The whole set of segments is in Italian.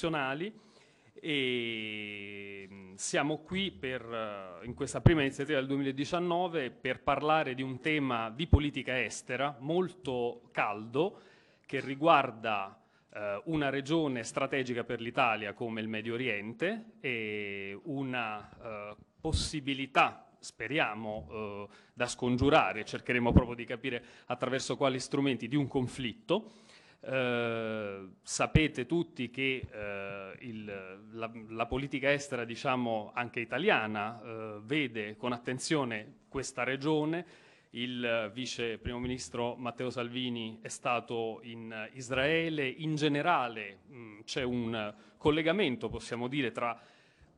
istituzionali e mm, siamo qui per, eh, in questa prima iniziativa del 2019 per parlare di un tema di politica estera molto caldo che riguarda eh, una regione strategica per l'Italia come il Medio Oriente e una eh, possibilità speriamo eh, da scongiurare, cercheremo proprio di capire attraverso quali strumenti di un conflitto eh, sapete tutti che eh, il, la, la, politica estera, diciamo anche italiana, eh, vede con attenzione questa regione. Il vice primo ministro Matteo Salvini è stato in Israele. In generale mm, c'è un collegamento, possiamo dire, tra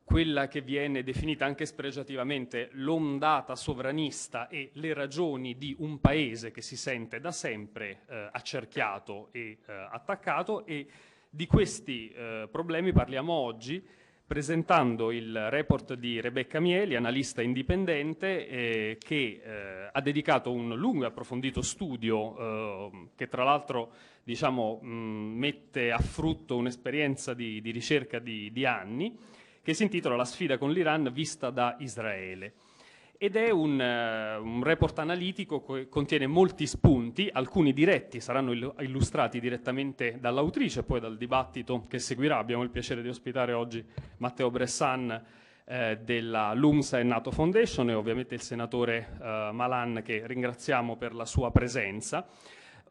quella che viene definita anche spregiativamente l'ondata sovranista e le ragioni di un paese che si sente da sempre eh, accerchiato e eh, attaccato e di questi eh, problemi parliamo oggi presentando il report di Rebecca Mieli, analista indipendente, eh, che eh, ha dedicato un lungo e approfondito studio eh, che tra l'altro diciamo, mh, mm, mette a frutto un'esperienza di, di ricerca di, di anni che si intitola La sfida con l'Iran vista da Israele. Ed è un, uh, un report analitico che contiene molti spunti, alcuni diretti, saranno illustrati direttamente dall'autrice, poi dal dibattito che seguirà. Abbiamo il piacere di ospitare oggi Matteo Bressan, eh, della LUMSA e NATO Foundation e ovviamente il senatore eh, Malan che ringraziamo per la sua presenza.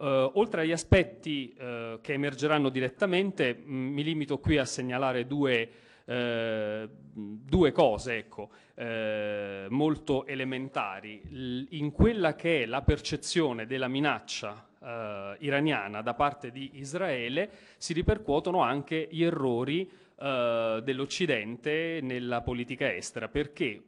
Eh, oltre agli aspetti eh, che emergeranno direttamente, mh, mm, mi limito qui a segnalare due eh, due cose ecco, eh, molto elementari. in quella che è la percezione della minaccia eh, iraniana da parte di Israele si ripercuotono anche gli errori eh, dell'Occidente nella politica estera, perché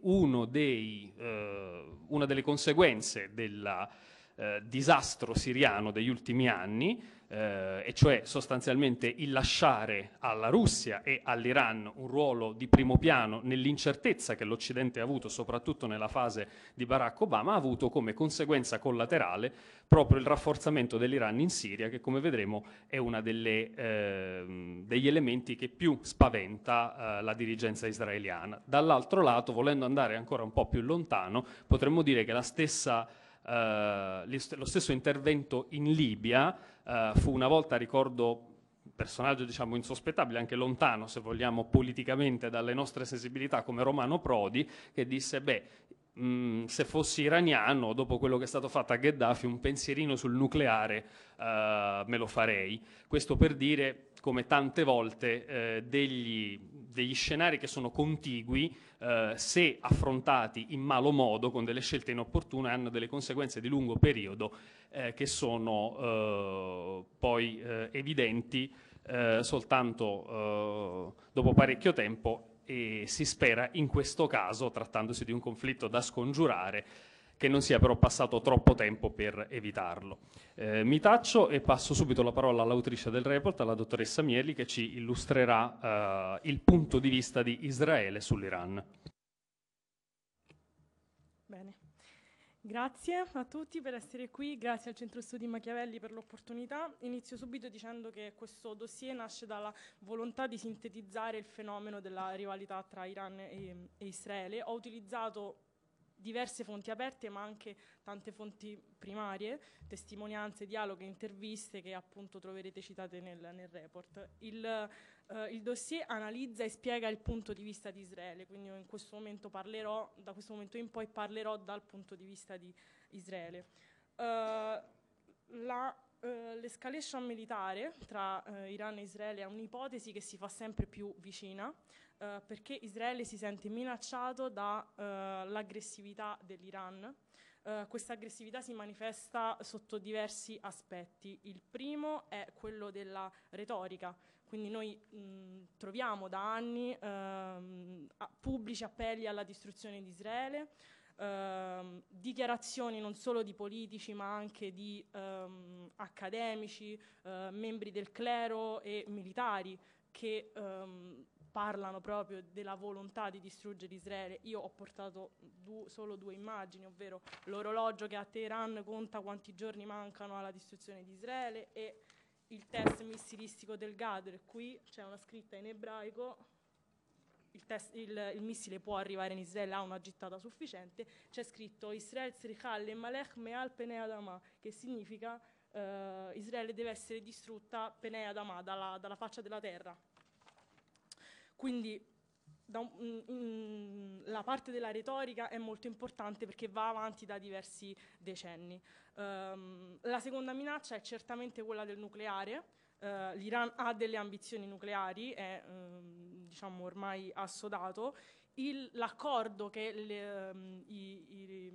dei, eh, una delle conseguenze della eh, disastro siriano degli ultimi anni, eh, e cioè sostanzialmente il lasciare alla Russia e all'Iran un ruolo di primo piano nell'incertezza che l'Occidente ha avuto, soprattutto nella fase di Barack Obama, ha avuto come conseguenza collaterale proprio il rafforzamento dell'Iran in Siria, che come vedremo è uno eh, degli elementi che più spaventa eh, la dirigenza israeliana. Dall'altro lato, volendo andare ancora un po' più lontano, potremmo dire che la stessa eh, lo stesso intervento in Libia eh, fu una volta, ricordo, personaggio diciamo insospettabile, anche lontano se vogliamo politicamente dalle nostre sensibilità come Romano Prodi, che disse beh Mm, se fossi iraniano, dopo quello che è stato fatto a Gheddafi, un pensierino sul nucleare eh, me lo farei. Questo per dire come tante volte eh, degli degli scenari che sono contigui, eh, se affrontati in malo modo, con delle scelte inopportune, hanno delle conseguenze di lungo periodo eh, che sono eh, poi eh, evidenti eh, soltanto dopo parecchio tempo e si spera in questo caso, trattandosi di un conflitto da scongiurare, che non sia però passato troppo tempo per evitarlo. Eh, mi taccio e passo subito la parola all'autrice del report, alla dottoressa Mieli, che ci illustrerà eh, il punto di vista di Israele sull'Iran. Bene. Grazie a tutti per essere qui, grazie al Centro Studi Machiavelli per l'opportunità. Inizio subito dicendo che questo dossier nasce dalla volontà di sintetizzare il fenomeno della rivalità tra Iran e, e Israele. Ho utilizzato diverse fonti aperte ma anche tante fonti primarie, testimonianze, dialoghi, interviste che appunto troverete citate nel, nel report. Il, eh, il, dossier analizza e spiega il punto di vista di Israele, quindi in questo momento parlerò, da questo momento in poi parlerò dal punto di vista di Israele. Eh, la, eh, l'escalation militare tra eh, Iran e Israele è un'ipotesi che si fa sempre più vicina, eh, perché Israele si sente minacciato dall'aggressività eh, dell'Iran. Eh, questa aggressività si manifesta sotto diversi aspetti. Il primo è quello della retorica, quindi noi mh, troviamo da anni ehm, pubblici appelli alla distruzione di Israele, ehm, dichiarazioni non solo di politici ma anche di ehm, accademici, eh, membri del clero e militari che ehm, parlano proprio della volontà di distruggere Israele. Io ho portato du solo due immagini, ovvero l'orologio che a Teheran conta quanti giorni mancano alla distruzione di Israele e il test missilistico del Gadr. Qui c'è una scritta in ebraico, il, test, il, il, missile può arrivare in Israele, ha una gittata sufficiente, c'è scritto Israel Srichal e Malech Meal Adama, che significa eh, Israele deve essere distrutta Peneadama, dalla, dalla faccia della terra. Quindi un, in, mm, mm, la parte della retorica è molto importante perché va avanti da diversi decenni. Um, la seconda minaccia è certamente quella del nucleare. Uh, L'Iran ha delle ambizioni nucleari, è um, diciamo ormai assodato. l'accordo che le, um, i, i,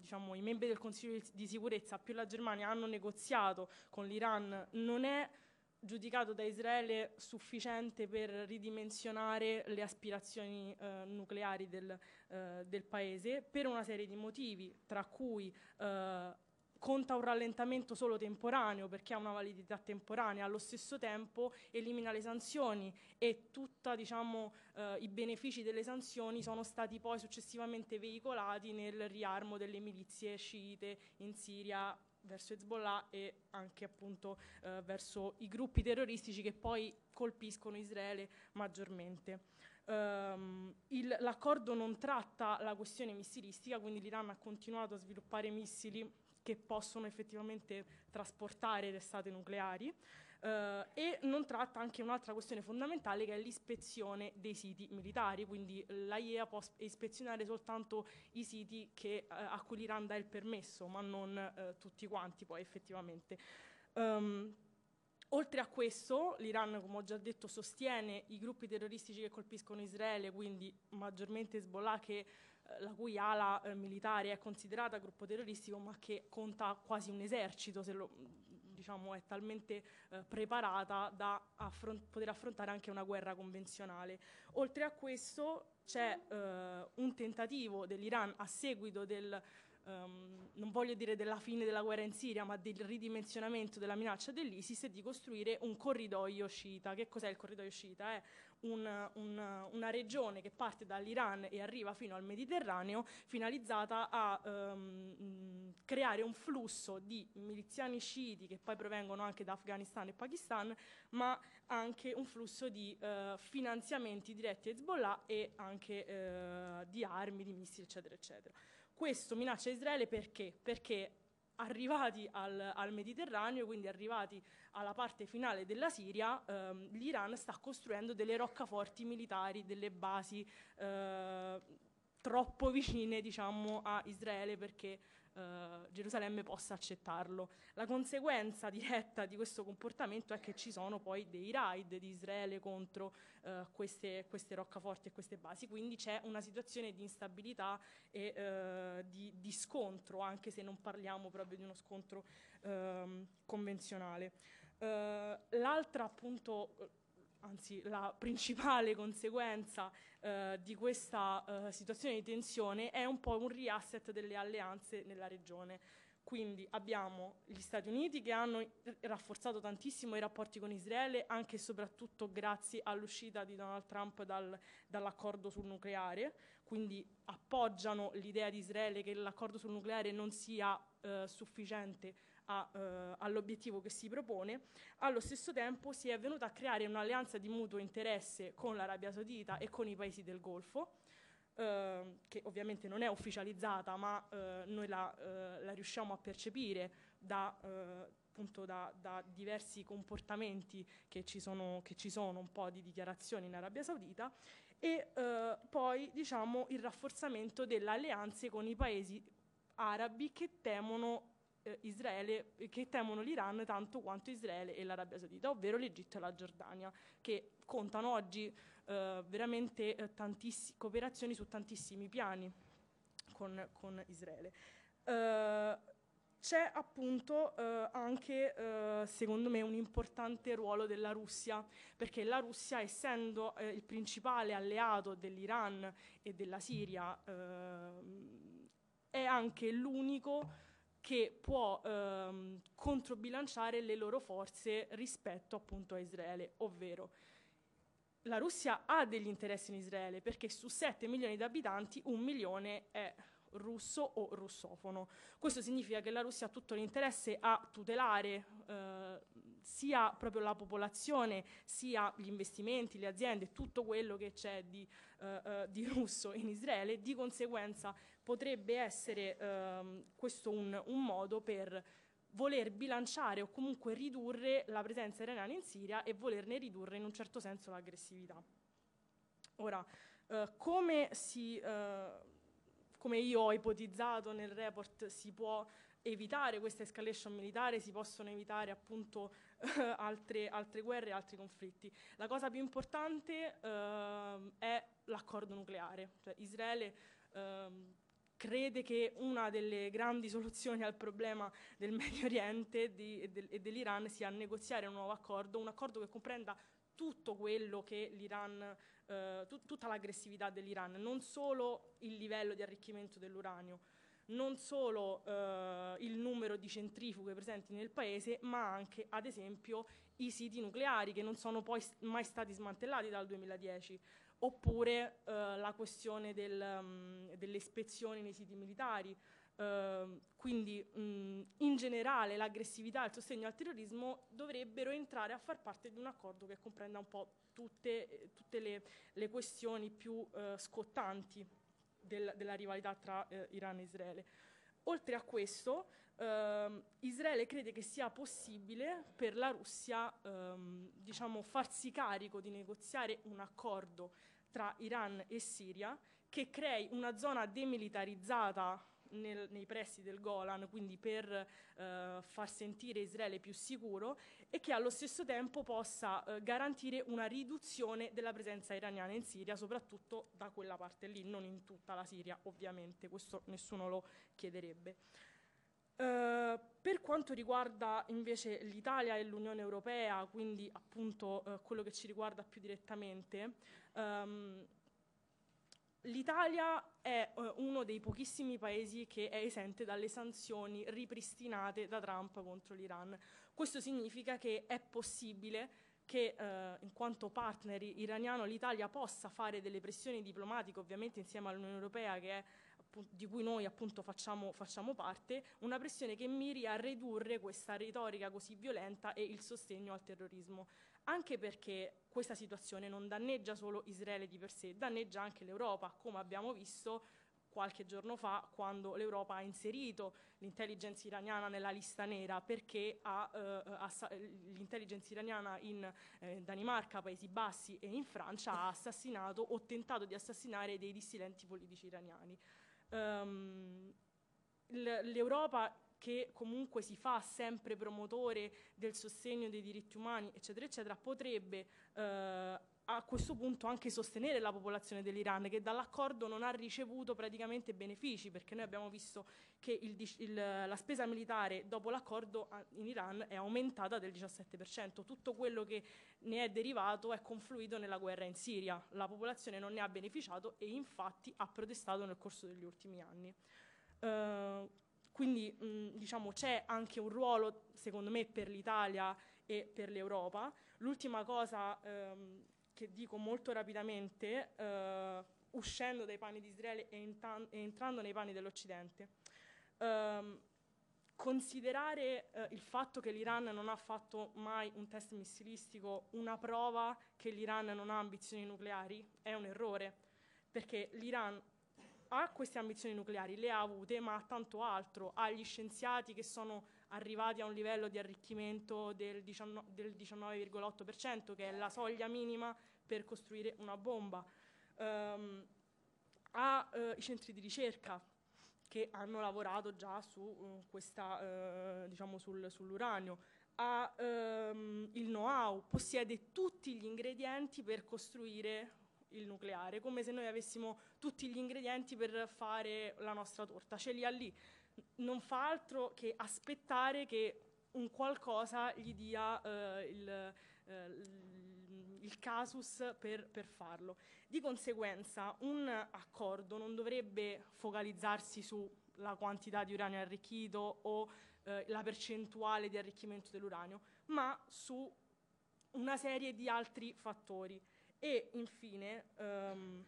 diciamo, i membri del Consiglio di sicurezza più la Germania hanno negoziato con l'Iran non è giudicato da Israele sufficiente per ridimensionare le aspirazioni eh, nucleari del, eh, del, paese per una serie di motivi, tra cui eh, conta un rallentamento solo temporaneo perché ha una validità temporanea, allo stesso tempo elimina le sanzioni e tutti diciamo, eh, i benefici delle sanzioni sono stati poi successivamente veicolati nel riarmo delle milizie sciite in Siria verso Hezbollah e anche appunto eh, verso i gruppi terroristici che poi colpiscono Israele maggiormente. Um, l'accordo non tratta la questione missilistica, quindi l'Iran ha continuato a sviluppare missili che possono effettivamente trasportare testate nucleari eh, e non tratta anche un'altra questione fondamentale che è l'ispezione dei siti militari, quindi l'AIEA può ispezionare soltanto i siti che, eh, a cui l'Iran dà il permesso, ma non eh, tutti quanti poi effettivamente. Um, Oltre a questo, l'Iran, come ho già detto, sostiene i gruppi terroristici che colpiscono Israele, quindi maggiormente Hezbollah, che, eh, la cui ala eh, militare è considerata gruppo terroristico, ma che conta quasi un esercito, se lo, diciamo, è talmente eh, preparata da affront poter affrontare anche una guerra convenzionale. Oltre a questo c'è eh, un tentativo dell'Iran a seguito del, Um, non voglio dire della fine della guerra in Siria, ma del ridimensionamento della minaccia dell'ISIS e di costruire un corridoio sciita. Che cos'è il corridoio sciita? È una, una, una regione che parte dall'Iran e arriva fino al Mediterraneo finalizzata a ehm, creare un flusso di miliziani sciiti che poi provengono anche da Afghanistan e Pakistan, ma anche un flusso di eh, finanziamenti diretti a Hezbollah e anche eh, di armi, di missili, eccetera, eccetera. Questo minaccia Israele perché? Perché arrivati al, al, Mediterraneo, quindi arrivati alla parte finale della Siria, ehm, l'Iran sta costruendo delle roccaforti militari, delle basi eh, troppo vicine diciamo, a Israele perché eh, Gerusalemme possa accettarlo. La conseguenza diretta di questo comportamento è che ci sono poi dei raid di Israele contro eh, queste, queste, roccaforti e queste basi, quindi c'è una situazione di instabilità e eh, di, di, scontro, anche se non parliamo proprio di uno scontro ehm, convenzionale. Eh, l'altra appunto anzi la principale conseguenza eh, di questa eh, situazione di tensione è un po' un riasset delle alleanze nella regione. Quindi abbiamo gli Stati Uniti che hanno rafforzato tantissimo i rapporti con Israele, anche e soprattutto grazie all'uscita di Donald Trump dal, dall'accordo sul nucleare, quindi appoggiano l'idea di Israele che l'accordo sul nucleare non sia eh, sufficiente a, eh, all'obiettivo che si propone, allo stesso tempo si è venuta a creare un'alleanza di mutuo interesse con l'Arabia Saudita e con i paesi del Golfo, eh, che ovviamente non è ufficializzata, ma eh, noi la, eh, la, riusciamo a percepire da, eh, da, da diversi comportamenti che ci, sono, che ci, sono, un po' di dichiarazioni in Arabia Saudita, e eh, poi diciamo, il rafforzamento delle alleanze con i paesi arabi che temono eh, Israele, eh, che temono l'Iran tanto quanto Israele e l'Arabia Saudita, ovvero l'Egitto e la Giordania, che contano oggi eh, veramente eh, tantissi- cooperazioni su tantissimi piani con, con Israele. Eh, c'è appunto eh, anche, secondo me, un importante ruolo della Russia, perché la Russia, essendo il principale alleato dell'Iran e della Siria, ehm, è anche l'unico che può ehm, controbilanciare le loro forze rispetto appunto a Israele, ovvero la Russia ha degli interessi in Israele perché su 7 milioni di abitanti un milione è russo o russofono. Questo significa che la Russia ha tutto l'interesse a tutelare eh, sia proprio la popolazione, sia gli investimenti, le aziende, tutto quello che c'è di, eh, eh di russo in Israele, di conseguenza potrebbe essere ehm, questo un, un modo per voler bilanciare o comunque ridurre la presenza iraniana in Siria e volerne ridurre in un certo senso l'aggressività. Ora, eh, come, si, eh, come, io ho ipotizzato nel report, si può evitare questa escalation militare, si possono evitare appunto eh, altre, altre, guerre e altri conflitti. La cosa più importante ehm, è l'accordo nucleare. Cioè, Israele ehm, crede che una delle grandi soluzioni al problema del Medio Oriente di, e, del, e dell'Iran sia negoziare un nuovo accordo, un accordo che comprenda tutto quello che l'Iran, eh, tut, tutta l'aggressività dell'Iran, non solo il livello di arricchimento dell'uranio, non solo eh, il numero di centrifughe presenti nel paese, ma anche, ad esempio, i siti nucleari che non sono poi mai stati smantellati dal 2010 oppure eh, la questione del, um, delle ispezioni nei siti militari. Uh, quindi mh, mm, in generale l'aggressività e il sostegno al terrorismo dovrebbero entrare a far parte di un accordo che comprenda un po' tutte, tutte le, le, questioni più uh, scottanti del, della rivalità tra uh, Iran e Israele. Oltre a questo Uh, Israele crede che sia possibile per la Russia um, diciamo, farsi carico di negoziare un accordo tra Iran e Siria che crei una zona demilitarizzata nel, nei pressi del Golan, quindi per uh, far sentire Israele più sicuro e che allo stesso tempo possa uh, garantire una riduzione della presenza iraniana in Siria, soprattutto da quella parte lì, non in tutta la Siria ovviamente, questo nessuno lo chiederebbe. Eh, per quanto riguarda invece l'Italia e l'Unione Europea, quindi appunto eh, quello che ci riguarda più direttamente, ehm, l'Italia è eh, uno dei pochissimi paesi che è esente dalle sanzioni ripristinate da Trump contro l'Iran. Questo significa che è possibile che eh, in quanto partner iraniano l'Italia possa fare delle pressioni diplomatiche, ovviamente insieme all'Unione Europea che è di cui noi appunto facciamo, facciamo parte, una pressione che miri a ridurre questa retorica così violenta e il sostegno al terrorismo anche perché questa situazione non danneggia solo Israele di per sé, danneggia anche l'Europa, come abbiamo visto qualche giorno fa quando l'Europa ha inserito l'intelligence iraniana nella lista nera perché ha, eh, l'intelligence iraniana in eh, Danimarca, Paesi Bassi e in Francia ha assassinato o tentato di assassinare dei dissidenti politici iraniani um, l'Europa che comunque si fa sempre promotore del sostegno dei diritti umani, eccetera, eccetera, potrebbe eh, a questo punto anche sostenere la popolazione dell'Iran che dall'accordo non ha ricevuto praticamente benefici perché noi abbiamo visto che il, il, la spesa militare dopo l'accordo in Iran è aumentata del 17%, tutto quello che ne è derivato è confluito nella guerra in Siria, la popolazione non ne ha beneficiato e infatti ha protestato nel corso degli ultimi anni. Uh, quindi mh, mm, diciamo, c'è anche un ruolo, secondo me, per l'Italia e per l'Europa. L'ultima cosa ehm, che dico molto rapidamente, eh, uscendo dai panni di Israele e, entan- e entrando nei panni dell'Occidente. Eh, considerare eh, il fatto che l'Iran non ha fatto mai un test missilistico una prova che l'Iran non ha ambizioni nucleari è un errore, perché l'Iran ha queste ambizioni nucleari, le ha avute, ma ha tanto altro, ha gli scienziati che sono arrivati a un livello di arricchimento del 19,8%, che è la soglia minima per costruire una bomba, um, ehm, ha eh, i centri di ricerca che hanno lavorato già su, uh, questa, uh, diciamo sul, sull'uranio, ha um, ehm, il know-how, possiede tutti gli ingredienti per costruire il nucleare, come se noi avessimo tutti gli ingredienti per fare la nostra torta, ce li ha lì non fa altro che aspettare che un qualcosa gli dia eh, il, eh, il, casus per, per, farlo. Di conseguenza un accordo non dovrebbe focalizzarsi sulla quantità di uranio arricchito o eh, la percentuale di arricchimento dell'uranio, ma su una serie di altri fattori. E infine... Um,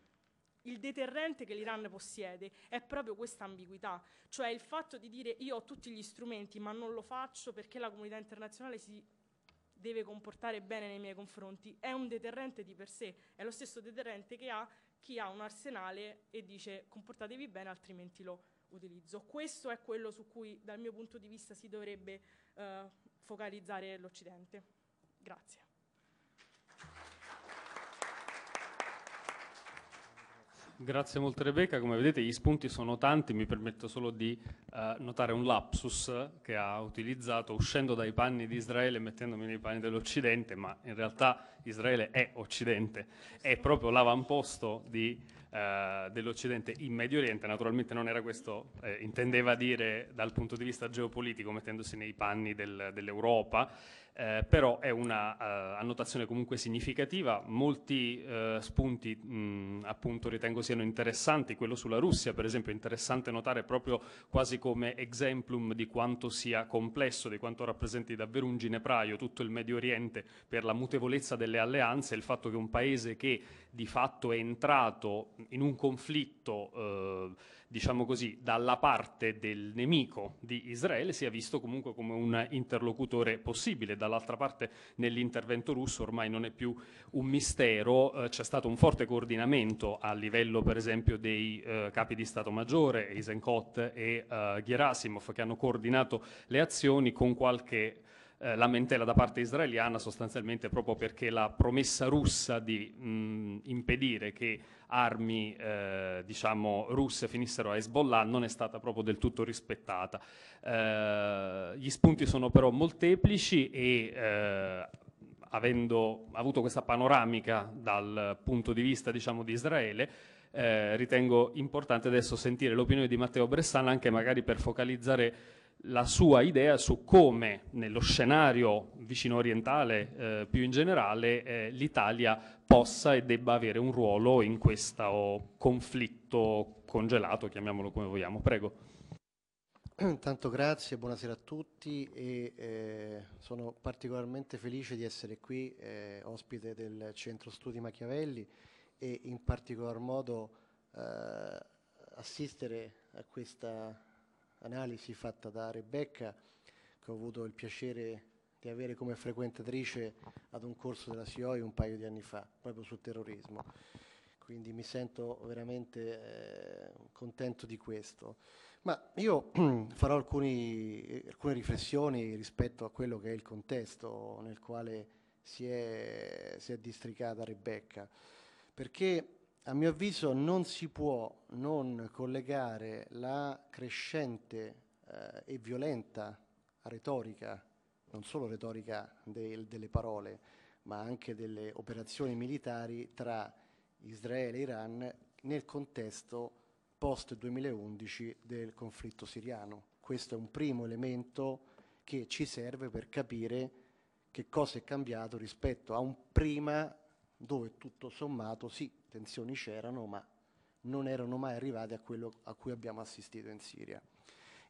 il deterrente che l'Iran possiede è proprio questa ambiguità, cioè il fatto di dire io ho tutti gli strumenti ma non lo faccio perché la comunità internazionale si deve comportare bene nei miei confronti, è un deterrente di per sé, è lo stesso deterrente che ha chi ha un arsenale e dice comportatevi bene altrimenti lo utilizzo. Questo è quello su cui dal mio punto di vista si dovrebbe eh, focalizzare l'Occidente. Grazie. Grazie molto Rebecca, come vedete gli spunti sono tanti, mi permetto solo di eh, notare un lapsus che ha utilizzato uscendo dai panni di Israele e mettendomi nei panni dell'Occidente, ma in realtà Israele è Occidente, è proprio l'avamposto di, eh, dell'Occidente in Medio Oriente, naturalmente non era questo, eh, intendeva dire dal punto di vista geopolitico mettendosi nei panni del, dell'Europa eh, però è una eh, annotazione comunque significativa, molti eh, spunti mh, appunto ritengo siano interessanti, quello sulla Russia per esempio è interessante notare proprio quasi come exemplum di quanto sia complesso, di quanto rappresenti davvero un ginepraio tutto il Medio Oriente per la mutevolezza delle alleanze, il fatto che un paese che di fatto è entrato in un conflitto eh, diciamo così, dalla parte del nemico di Israele sia visto comunque come un interlocutore possibile. Dall'altra parte nell'intervento russo ormai non è più un mistero, eh, c'è stato un forte coordinamento a livello per esempio dei eh, capi di Stato Maggiore, Eisenkot e eh, Gerasimov, che hanno coordinato le azioni con qualche eh, lamentela da parte israeliana sostanzialmente proprio perché la promessa russa di mh, impedire che armi eh, diciamo, russe finissero a Hezbollah non è stata proprio del tutto rispettata. Eh, gli spunti sono però molteplici e eh, avendo avuto questa panoramica dal punto di vista diciamo, di Israele, eh, ritengo importante adesso sentire l'opinione di Matteo Bressan anche magari per focalizzare la sua idea su come nello scenario vicino orientale eh, più in generale eh, l'Italia possa e debba avere un ruolo in questo conflitto congelato, chiamiamolo come vogliamo. Prego. Intanto grazie, buonasera a tutti e eh, sono particolarmente felice di essere qui eh, ospite del Centro Studi Machiavelli e in particolar modo eh, assistere a questa analisi fatta da Rebecca, che ho avuto il piacere di avere come frequentatrice ad un corso della SIOI un paio di anni fa, proprio sul terrorismo. Quindi mi sento veramente eh, contento di questo. Ma io farò alcuni, alcune riflessioni rispetto a quello che è il contesto nel quale si è, si è districata Rebecca, perché a mio avviso non si può non collegare la crescente eh, e violenta retorica, non solo retorica del, delle parole, ma anche delle operazioni militari tra Israele e Iran nel contesto post 2011 del conflitto siriano. Questo è un primo elemento che ci serve per capire che cosa è cambiato rispetto a un prima dove tutto sommato sì, intenzioni c'erano, ma non erano mai arrivate a quello a cui abbiamo assistito in Siria.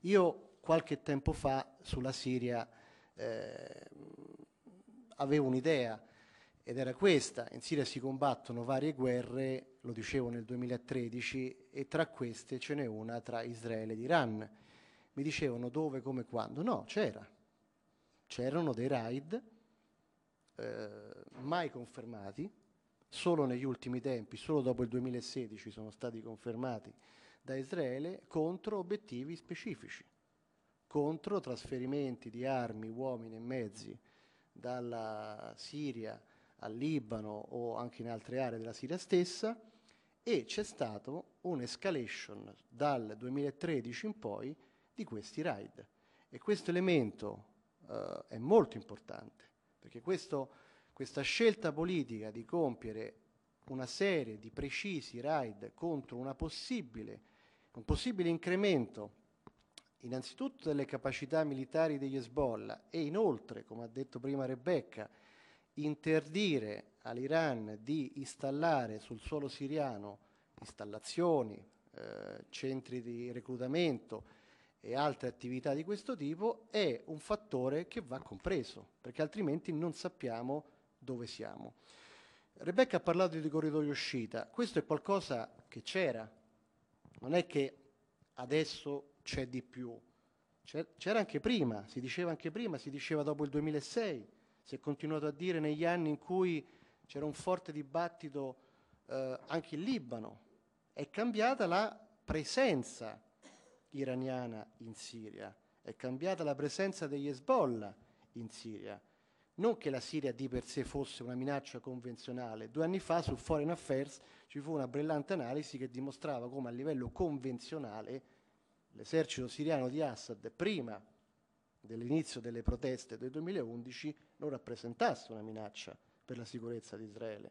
Io qualche tempo fa sulla Siria eh, avevo un'idea ed era questa, in Siria si combattono varie guerre, lo dicevo nel 2013, e tra queste ce n'è una tra Israele ed Iran. Mi dicevano dove, come, quando. No, c'era. C'erano dei raid eh, mai confermati, solo negli ultimi tempi, solo dopo il 2016 sono stati confermati da Israele contro obiettivi specifici, contro trasferimenti di armi, uomini e mezzi dalla Siria al Libano o anche in altre aree della Siria stessa e c'è stato un'escalation dal 2013 in poi di questi raid. E questo elemento eh, è molto importante, perché questo questa scelta politica di compiere una serie di precisi raid contro possibile, un possibile incremento innanzitutto delle capacità militari degli Hezbollah e inoltre, come ha detto prima Rebecca, interdire all'Iran di installare sul suolo siriano installazioni, eh, centri di reclutamento e altre attività di questo tipo è un fattore che va compreso, perché altrimenti non sappiamo dove siamo. Rebecca ha parlato di corridoio uscita, questo è qualcosa che c'era, non è che adesso c'è di più, c'era anche prima, si diceva anche prima, si diceva dopo il 2006, si è continuato a dire negli anni in cui c'era un forte dibattito eh, anche in Libano, è cambiata la presenza iraniana in Siria, è cambiata la presenza degli Hezbollah in Siria, non che la Siria di per sé fosse una minaccia convenzionale. Due anni fa su Foreign Affairs ci fu una brillante analisi che dimostrava come a livello convenzionale l'esercito siriano di Assad, prima dell'inizio delle proteste del 2011, non rappresentasse una minaccia per la sicurezza di Israele.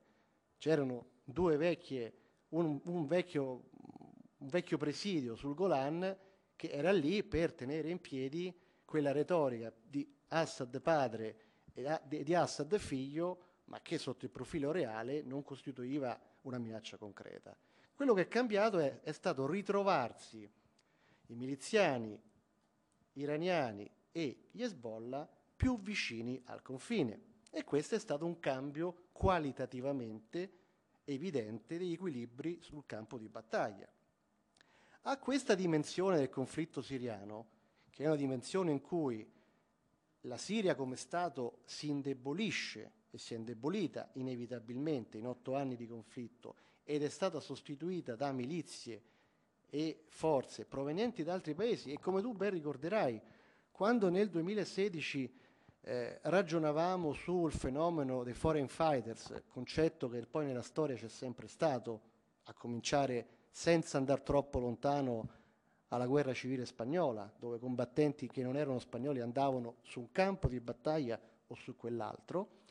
C'erano due vecchie, un, un, vecchio, un vecchio presidio sul Golan che era lì per tenere in piedi quella retorica di Assad padre di Assad figlio, ma che sotto il profilo reale non costituiva una minaccia concreta. Quello che è cambiato è, è stato ritrovarsi i miliziani iraniani e gli Hezbollah più vicini al confine. E questo è stato un cambio qualitativamente evidente degli equilibri sul campo di battaglia. A questa dimensione del conflitto siriano, che è una dimensione in cui la Siria come Stato si indebolisce e si è indebolita inevitabilmente in otto anni di conflitto ed è stata sostituita da milizie e forze provenienti da altri paesi e come tu ben ricorderai, quando nel 2016 eh, ragionavamo sul fenomeno dei foreign fighters, concetto che poi nella storia c'è sempre stato, a cominciare senza andare troppo lontano alla guerra civile spagnola, dove combattenti che non erano spagnoli andavano su un campo di battaglia o su quell'altro,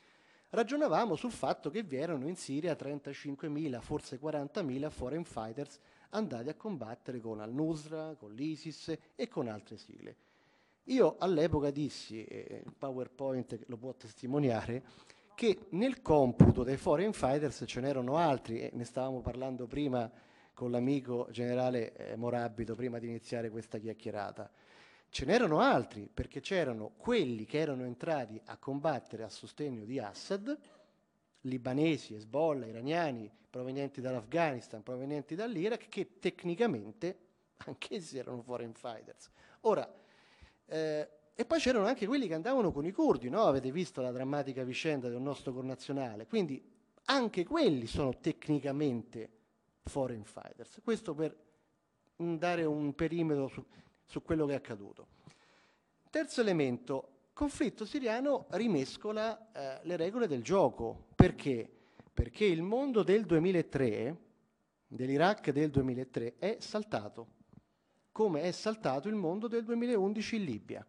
ragionavamo sul fatto che vi erano in Siria 35.000, forse 40.000 foreign fighters andati a combattere con al-Nusra, con l'ISIS e con altre sigle. Io all'epoca dissi, e il PowerPoint lo può testimoniare, che nel computo dei foreign fighters ce n'erano altri, e ne stavamo parlando prima con l'amico generale eh, Morabito prima di iniziare questa chiacchierata. Ce n'erano altri perché c'erano quelli che erano entrati a combattere a sostegno di Assad, libanesi, Hezbollah, iraniani, provenienti dall'Afghanistan, provenienti dall'Iraq, che tecnicamente anch'essi erano foreign fighters. Ora, eh, e poi c'erano anche quelli che andavano con i curdi, no? avete visto la drammatica vicenda del nostro connazionale, quindi anche quelli sono tecnicamente foreign fighters. Questo per mm, dare un perimetro su, su quello che è accaduto. Terzo elemento, conflitto siriano rimescola eh, le regole del gioco. Perché? Perché il mondo del 2003, dell'Iraq del 2003, è saltato, come è saltato il mondo del 2011 in Libia.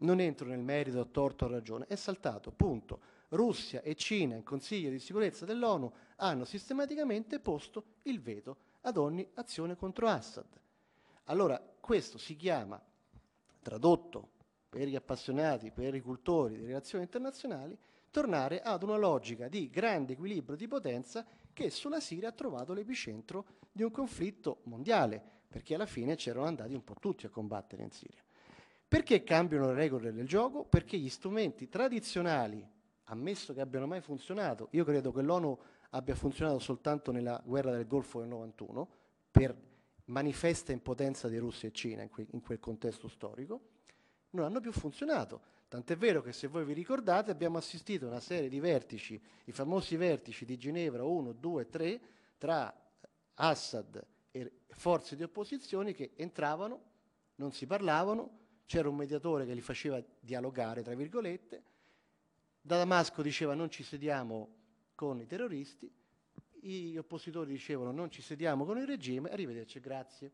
Non entro nel merito a torto o a ragione, è saltato, punto. Russia e Cina in Consiglio di sicurezza dell'ONU hanno sistematicamente posto il veto ad ogni azione contro Assad. Allora, questo si chiama, tradotto per gli appassionati, per i cultori di relazioni internazionali, tornare ad una logica di grande equilibrio di potenza che sulla Siria ha trovato l'epicentro di un conflitto mondiale, perché alla fine c'erano andati un po' tutti a combattere in Siria. Perché cambiano le regole del gioco? Perché gli strumenti tradizionali, ammesso che abbiano mai funzionato, io credo che l'ONU abbia funzionato soltanto nella guerra del Golfo del 91 per manifesta impotenza di Russia e Cina in, que in quel contesto storico, non hanno più funzionato. Tant'è vero che se voi vi ricordate abbiamo assistito a una serie di vertici, i famosi vertici di Ginevra 1, 2, 3, tra Assad e forze di opposizione che entravano, non si parlavano, c'era un mediatore che li faceva dialogare, tra virgolette, da Damasco diceva non ci sediamo con i terroristi, gli oppositori dicevano non ci sediamo con il regime, arrivederci, grazie.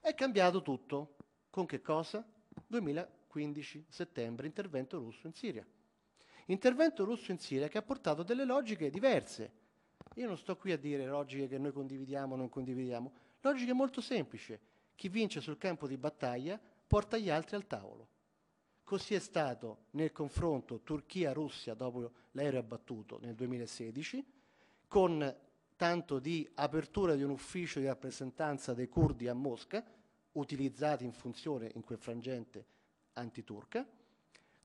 È cambiato tutto. Con che cosa? 2015 settembre, intervento russo in Siria. Intervento russo in Siria che ha portato delle logiche diverse. Io non sto qui a dire logiche che noi condividiamo o non condividiamo, logiche molto semplici. Chi vince sul campo di battaglia porta gli altri al tavolo. Così è stato nel confronto Turchia-Russia dopo l'aereo abbattuto nel 2016, con tanto di apertura di un ufficio di rappresentanza dei curdi a Mosca, utilizzati in funzione in quel frangente antiturca,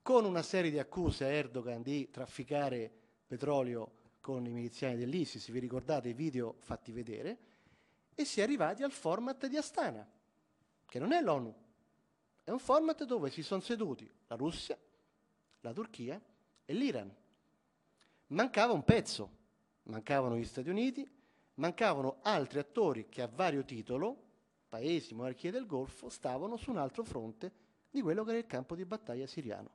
con una serie di accuse a Erdogan di trafficare petrolio con i miliziani dell'ISIS, vi ricordate i video fatti vedere, e si è arrivati al format di Astana, che non è l'ONU, è un format dove si sono seduti la Russia, la Turchia e l'Iran. Mancava un pezzo, mancavano gli Stati Uniti, mancavano altri attori che a vario titolo, paesi, monarchie del Golfo, stavano su un altro fronte di quello che era il campo di battaglia siriano.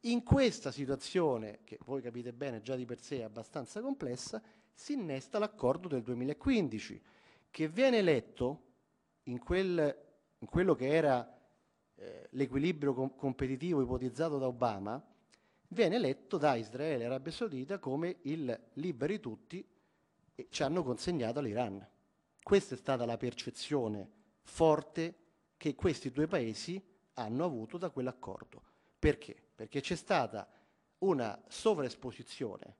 In questa situazione, che voi capite bene già di per sé è abbastanza complessa, si innesta l'accordo del 2015, che viene letto in, quel, in quello che era eh, l'equilibrio com- competitivo ipotizzato da Obama, viene letto da Israele e Arabia Saudita come il liberi tutti e ci hanno consegnato l'Iran. Questa è stata la percezione forte che questi due paesi hanno avuto da quell'accordo. Perché? Perché c'è stata una sovraesposizione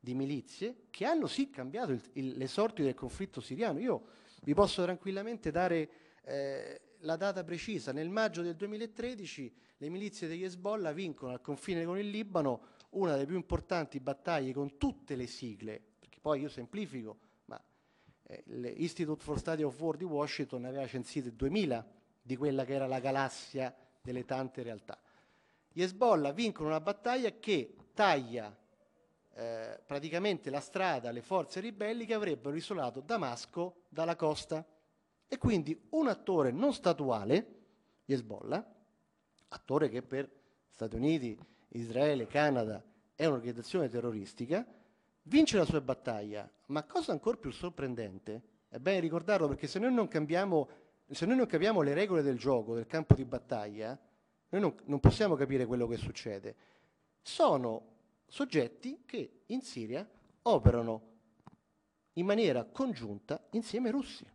di milizie che hanno sì cambiato il, il, le sorti del conflitto siriano. Io vi posso tranquillamente dare eh, la data precisa, nel maggio del 2013 le milizie degli Hezbollah vincono al confine con il Libano una delle più importanti battaglie con tutte le sigle, perché poi io semplifico, ma eh, l'Institute for Study of War di Washington aveva censite 2000 di quella che era la galassia delle tante realtà. Gli Hezbollah vincono una battaglia che taglia eh, praticamente la strada alle forze ribelli che avrebbero isolato Damasco dalla costa e quindi un attore non statuale, Hezbollah, attore che per Stati Uniti, Israele, Canada è un'organizzazione terroristica, vince la sua battaglia, ma cosa ancora più sorprendente, è bene ricordarlo perché se noi non cambiamo, noi non capiamo le regole del gioco, del campo di battaglia, noi non, non possiamo capire quello che succede. Sono soggetti che in Siria operano in maniera congiunta insieme ai russi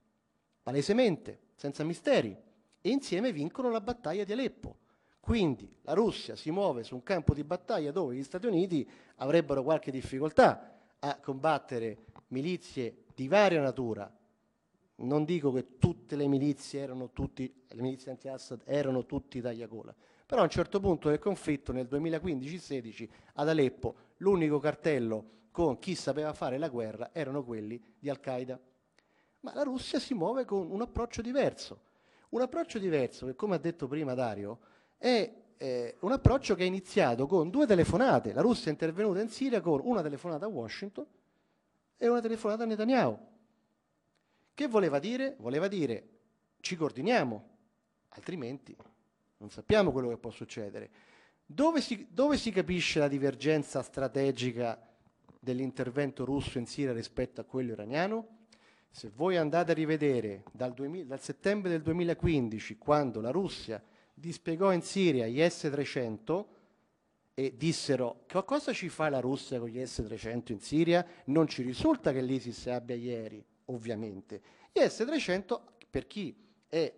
palesemente, senza misteri, e insieme vincono la battaglia di Aleppo. Quindi la Russia si muove su un campo di battaglia dove gli Stati Uniti avrebbero qualche difficoltà a combattere milizie di varia natura. Non dico che tutte le milizie, erano tutti, le milizie anti-Assad erano tutti tagliacola, però a un certo punto del conflitto, nel 2015-16, ad Aleppo, l'unico cartello con chi sapeva fare la guerra erano quelli di Al-Qaeda ma la Russia si muove con un approccio diverso. Un approccio diverso che, come ha detto prima Dario, è eh, un approccio che è iniziato con due telefonate. La Russia è intervenuta in Siria con una telefonata a Washington e una telefonata a Netanyahu. Che voleva dire? Voleva dire ci coordiniamo, altrimenti non sappiamo quello che può succedere. Dove si, dove si capisce la divergenza strategica dell'intervento russo in Siria rispetto a quello iraniano? Se voi andate a rivedere dal, 2000, dal settembre del 2015, quando la Russia dispiegò in Siria gli S-300 e dissero cosa ci fa la Russia con gli S-300 in Siria, non ci risulta che l'ISIS abbia ieri, ovviamente. Gli S-300, per chi è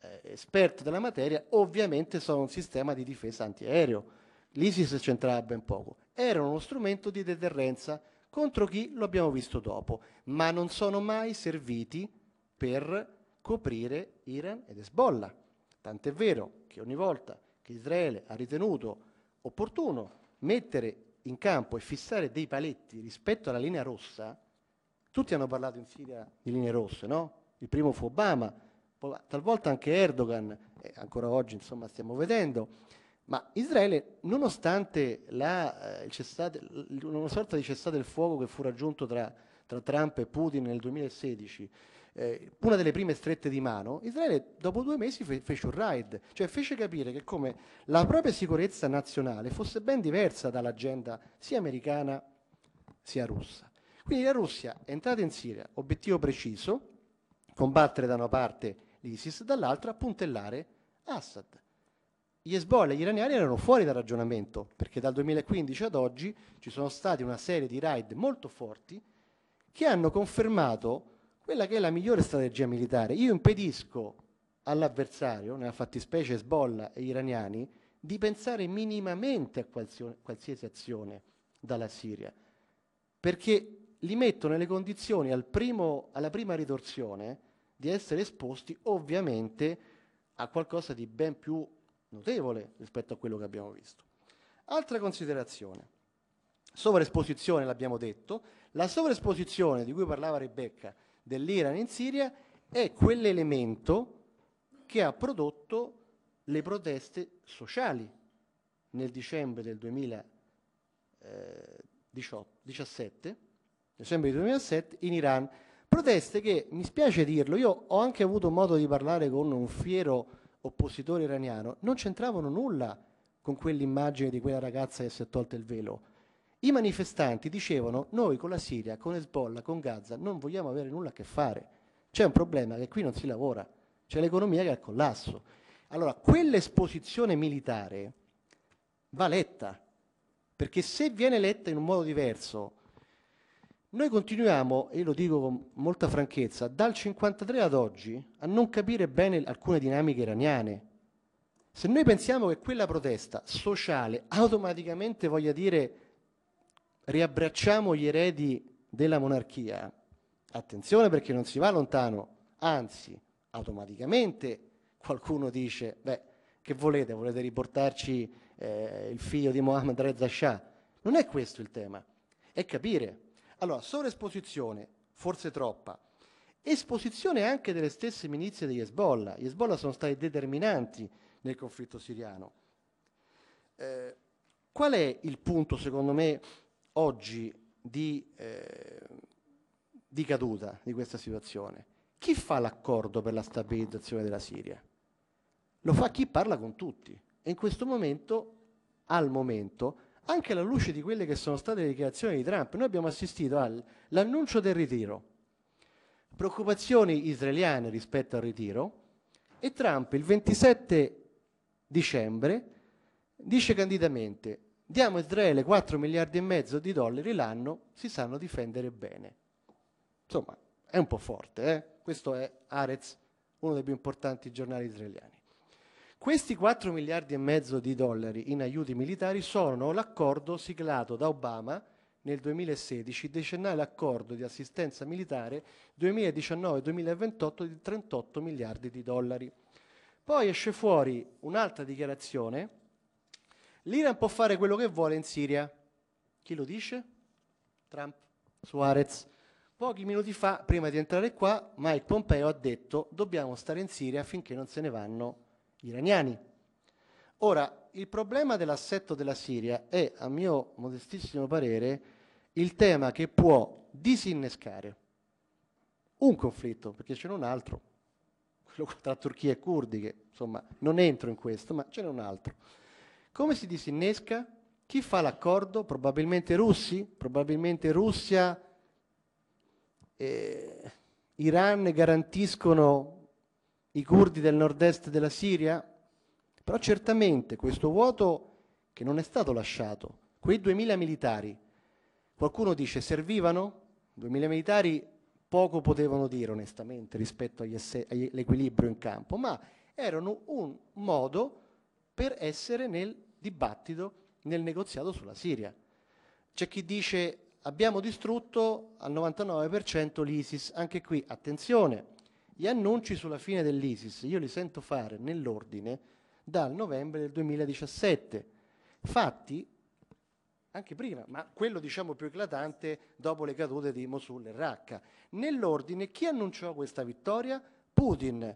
eh, esperto della materia, ovviamente sono un sistema di difesa antiaereo. L'ISIS c'entrava ben poco. Erano uno strumento di deterrenza contro chi lo abbiamo visto dopo, ma non sono mai serviti per coprire Iran ed Hezbollah. Tant'è vero che ogni volta che Israele ha ritenuto opportuno mettere in campo e fissare dei paletti rispetto alla linea rossa, tutti hanno parlato in Siria di linee rosse, no? Il primo fu Obama, talvolta anche Erdogan, eh, ancora oggi insomma stiamo vedendo, ma Israele, nonostante la, eh, cessate, una sorta di cessate il fuoco che fu raggiunto tra, tra Trump e Putin nel 2016, eh, una delle prime strette di mano, Israele dopo due mesi fe- fece un raid, cioè fece capire che come la propria sicurezza nazionale fosse ben diversa dall'agenda sia americana sia russa. Quindi la Russia è entrata in Siria, obiettivo preciso, combattere da una parte l'ISIS, dall'altra puntellare Assad gli Hezbollah e gli iraniani erano fuori dal ragionamento, perché dal 2015 ad oggi ci sono stati una serie di raid molto forti che hanno confermato quella che è la migliore strategia militare. Io impedisco all'avversario, nella fattispecie Hezbollah e gli iraniani, di pensare minimamente a qualsiasi azione dalla Siria, perché li metto nelle condizioni al primo, alla prima ritorsione di essere esposti ovviamente a qualcosa di ben più notevole rispetto a quello che abbiamo visto. Altra considerazione, sovraesposizione l'abbiamo detto, la sovraesposizione di cui parlava Rebecca dell'Iran in Siria è quell'elemento che ha prodotto le proteste sociali nel dicembre del 2017, eh, dicembre 2007 in Iran. Proteste che, mi spiace dirlo, io ho anche avuto modo di parlare con un fiero oppositore iraniano non c'entravano nulla con quell'immagine di quella ragazza che si è tolta il velo. I manifestanti dicevano noi con la Siria, con Hezbollah, con Gaza non vogliamo avere nulla a che fare. C'è un problema che qui non si lavora, c'è l'economia che è al collasso. Allora, quell'esposizione militare va letta, perché se viene letta in un modo diverso, noi continuiamo, e lo dico con molta franchezza, dal 1953 ad oggi a non capire bene alcune dinamiche iraniane. Se noi pensiamo che quella protesta sociale automaticamente voglia dire riabbracciamo gli eredi della monarchia, attenzione perché non si va lontano, anzi, automaticamente qualcuno dice, beh, che volete? Volete riportarci eh, il figlio di Mohammed Reza Shah? Non è questo il tema, è capire allora, sovraesposizione, forse troppa, esposizione anche delle stesse milizie degli Hezbollah. Gli Hezbollah sono stati determinanti nel conflitto siriano. Eh, qual è il punto, secondo me, oggi di, eh, di caduta di questa situazione? Chi fa l'accordo per la stabilizzazione della Siria? Lo fa chi parla con tutti. E in questo momento, al momento, anche alla luce di quelle che sono state le dichiarazioni di Trump. Noi abbiamo assistito all'annuncio del ritiro, preoccupazioni israeliane rispetto al ritiro e Trump il 27 dicembre dice candidamente diamo a Israele 4 miliardi e mezzo di dollari l'anno, si sanno difendere bene. Insomma, è un po' forte, eh? questo è Arez, uno dei più importanti giornali israeliani. Questi 4 miliardi e mezzo di dollari in aiuti militari sono l'accordo siglato da Obama nel 2016, decennale accordo di assistenza militare 2019-2028 di 38 miliardi di dollari. Poi esce fuori un'altra dichiarazione, l'Iran può fare quello che vuole in Siria. Chi lo dice? Trump, Suarez. Pochi minuti fa, prima di entrare qua, Mike Pompeo ha detto dobbiamo stare in Siria finché non se ne vanno gli iraniani. Ora, il problema dell'assetto della Siria è, a mio modestissimo parere, il tema che può disinnescare un conflitto, perché ce n'è un altro, quello tra Turchia e Curdi, che insomma non entro in questo, ma ce n'è un altro. Come si disinnesca? Chi fa l'accordo? Probabilmente russi, probabilmente Russia, eh, Iran garantiscono i curdi del nord-est della Siria? Però certamente questo vuoto che non è stato lasciato, quei 2000 militari, qualcuno dice servivano? 2000 militari poco potevano dire onestamente rispetto all'equilibrio in campo, ma erano un modo per essere nel dibattito, nel negoziato sulla Siria. C'è chi dice abbiamo distrutto al 99% l'ISIS, anche qui attenzione, gli annunci sulla fine dell'ISIS io li sento fare nell'ordine dal novembre del 2017, fatti anche prima, ma quello diciamo più eclatante dopo le cadute di Mosul e Raqqa. Nell'ordine chi annunciò questa vittoria? Putin,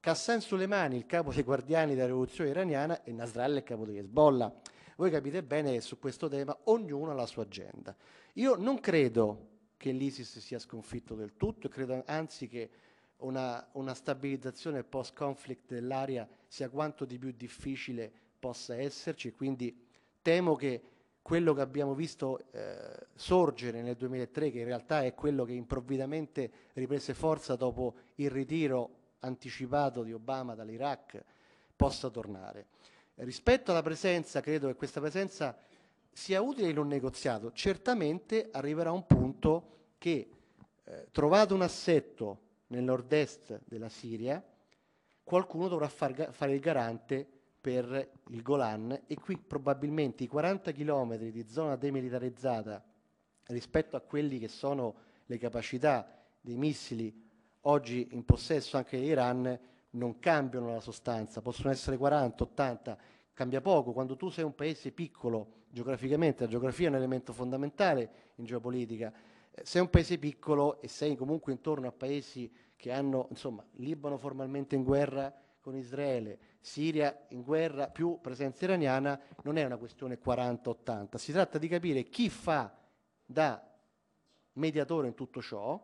Kassan Soleimani, il capo dei guardiani della rivoluzione iraniana, e Nasrallah, il capo di Hezbollah. Voi capite bene che su questo tema ognuno ha la sua agenda. Io non credo che l'ISIS sia sconfitto del tutto, credo anzi che una, una stabilizzazione post-conflict dell'area sia quanto di più difficile possa esserci, quindi temo che quello che abbiamo visto eh, sorgere nel 2003, che in realtà è quello che improvvisamente riprese forza dopo il ritiro anticipato di Obama dall'Iraq, possa tornare. Rispetto alla presenza, credo che questa presenza sia utile in un negoziato. Certamente arriverà un punto che, eh, trovato un assetto nel nord-est della Siria, qualcuno dovrà far, fare il garante per il Golan e qui probabilmente i 40 km di zona demilitarizzata rispetto a quelli che sono le capacità dei missili oggi in possesso anche dell'Iran non cambiano la sostanza, possono essere 40, 80, cambia poco. Quando tu sei un paese piccolo geograficamente, la geografia è un elemento fondamentale in geopolitica sei un paese piccolo e sei comunque intorno a paesi che hanno, insomma, Libano formalmente in guerra con Israele, Siria in guerra più presenza iraniana, non è una questione 40-80, si tratta di capire chi fa da mediatore in tutto ciò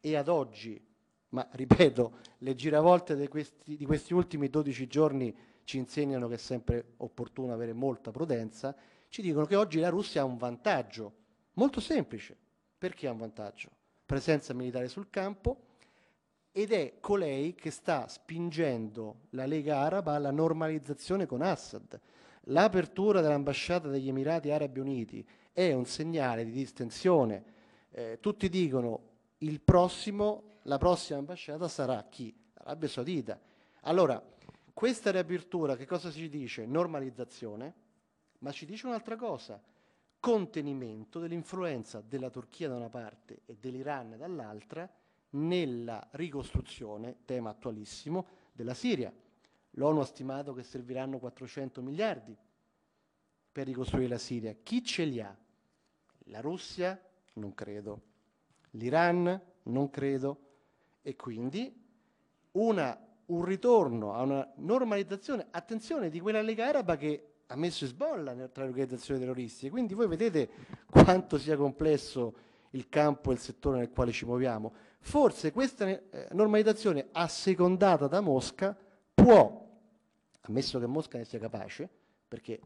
e ad oggi, ma ripeto, le giravolte di questi, di questi ultimi 12 giorni ci insegnano che è sempre opportuno avere molta prudenza, ci dicono che oggi la Russia ha un vantaggio molto semplice, perché ha un vantaggio? Presenza militare sul campo ed è colei che sta spingendo la Lega Araba alla normalizzazione con Assad. L'apertura dell'ambasciata degli Emirati Arabi Uniti è un segnale di distensione. Eh, tutti dicono il prossimo, la prossima ambasciata sarà chi? L'Arabia Saudita. Allora, questa riapertura che cosa ci dice? Normalizzazione, ma ci dice un'altra cosa, contenimento dell'influenza della Turchia da una parte e dell'Iran dall'altra nella ricostruzione, tema attualissimo, della Siria. L'ONU ha stimato che serviranno 400 miliardi per ricostruire la Siria. Chi ce li ha? La Russia? Non credo. L'Iran? Non credo. E quindi una, un ritorno a una normalizzazione, attenzione, di quella Lega Araba che ha messo sbolla tra le organizzazioni terroristiche. Quindi voi vedete quanto sia complesso il campo e il settore nel quale ci muoviamo. Forse questa eh, normalizzazione assecondata da Mosca può, ammesso che Mosca ne sia capace, perché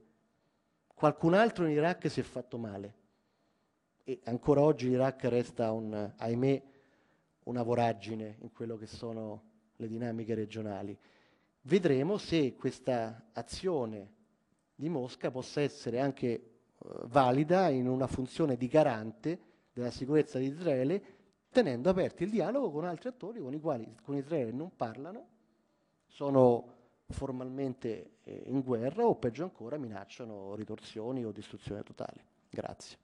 qualcun altro in Iraq si è fatto male e ancora oggi l'Iraq resta, un, ahimè, una voragine in quello che sono le dinamiche regionali. Vedremo se questa azione di Mosca possa essere anche eh, valida in una funzione di garante della sicurezza di Israele, tenendo aperto il dialogo con altri attori con i quali con Israele non parlano, sono formalmente eh, in guerra o peggio ancora minacciano ritorsioni o distruzione totale. Grazie.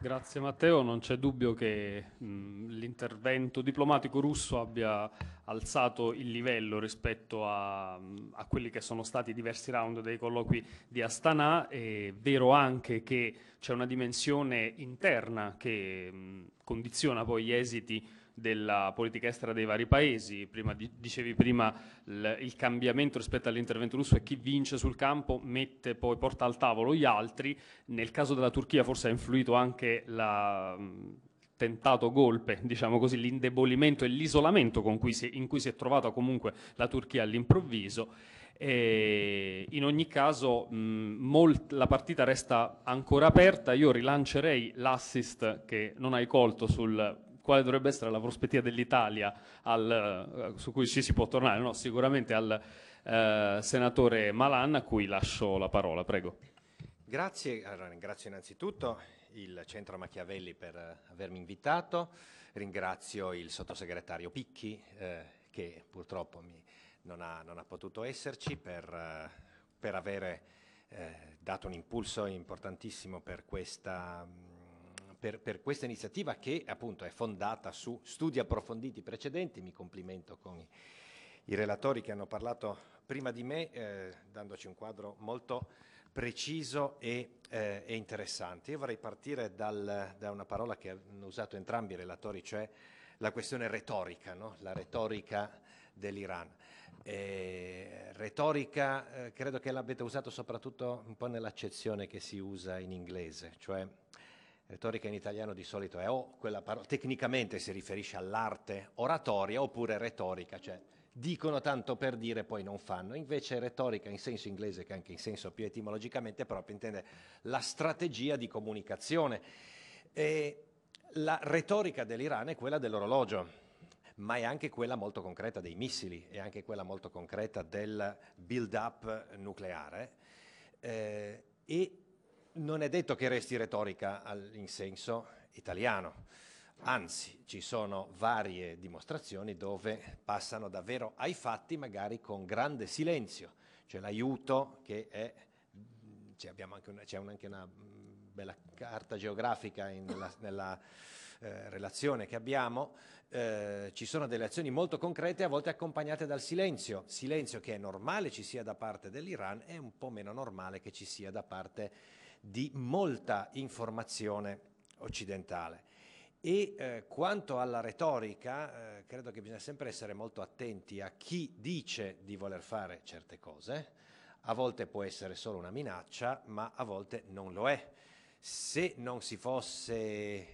Grazie Matteo, non c'è dubbio che l'intervento diplomatico russo abbia alzato il livello rispetto a, a quelli che sono stati diversi round dei colloqui di Astana. È vero anche che c'è una dimensione interna che condiziona poi gli esiti della politica estera dei vari paesi. Prima, dicevi prima il cambiamento rispetto all'intervento russo e chi vince sul campo mette poi porta al tavolo gli altri. Nel caso della Turchia forse ha influito anche la, tentato golpe, diciamo così, l'indebolimento e l'isolamento cui si, in cui si è trovata comunque la Turchia all'improvviso. E in ogni caso mh, la partita resta ancora aperta, io rilancerei l'assist che non hai colto sul quale dovrebbe essere la prospettiva dell'Italia al, eh, su cui ci si può tornare, no, sicuramente al eh, senatore Malan a cui lascio la parola, prego. Grazie, allora, ringrazio innanzitutto il Centro Machiavelli per eh, avermi invitato, ringrazio il sottosegretario Picchi eh, che purtroppo mi, non, ha, non, ha, potuto esserci per, eh, per avere eh, dato un impulso importantissimo per questa, mm, per, per questa, iniziativa che appunto è fondata su studi approfonditi precedenti, mi complimento con i relatori che hanno parlato prima di me eh, dandoci un quadro molto preciso e, eh, e interessante. Io vorrei partire dal, da una parola che hanno usato entrambi i relatori, cioè la questione retorica, no? la retorica dell'Iran. Eh, retorica eh, credo che l'abbiate usato soprattutto un po' nell'accezione che si usa in inglese, cioè retorica in italiano di solito è o quella parola, tecnicamente si riferisce all'arte oratoria oppure retorica, cioè dicono tanto per dire e poi non fanno. Invece retorica in senso inglese, che anche in senso più etimologicamente proprio, intende la strategia di comunicazione. E la retorica dell'Iran è quella dell'orologio, ma è anche quella molto concreta dei missili, è anche quella molto concreta del build-up nucleare. Eh, e non è detto che resti retorica in senso italiano. Anzi, ci sono varie dimostrazioni dove passano davvero ai fatti, magari con grande silenzio. C'è l'aiuto che è, c'è anche una, c'è anche una bella carta geografica in, nella, nella eh, relazione che abbiamo, eh, ci sono delle azioni molto concrete, a volte accompagnate dal silenzio. Silenzio che è normale ci sia da parte dell'Iran, è un po' meno normale che ci sia da parte di molta informazione occidentale. E eh, quanto alla retorica, eh, credo che bisogna sempre essere molto attenti a chi dice di voler fare certe cose. A volte può essere solo una minaccia, ma a volte non lo è. Se non si fosse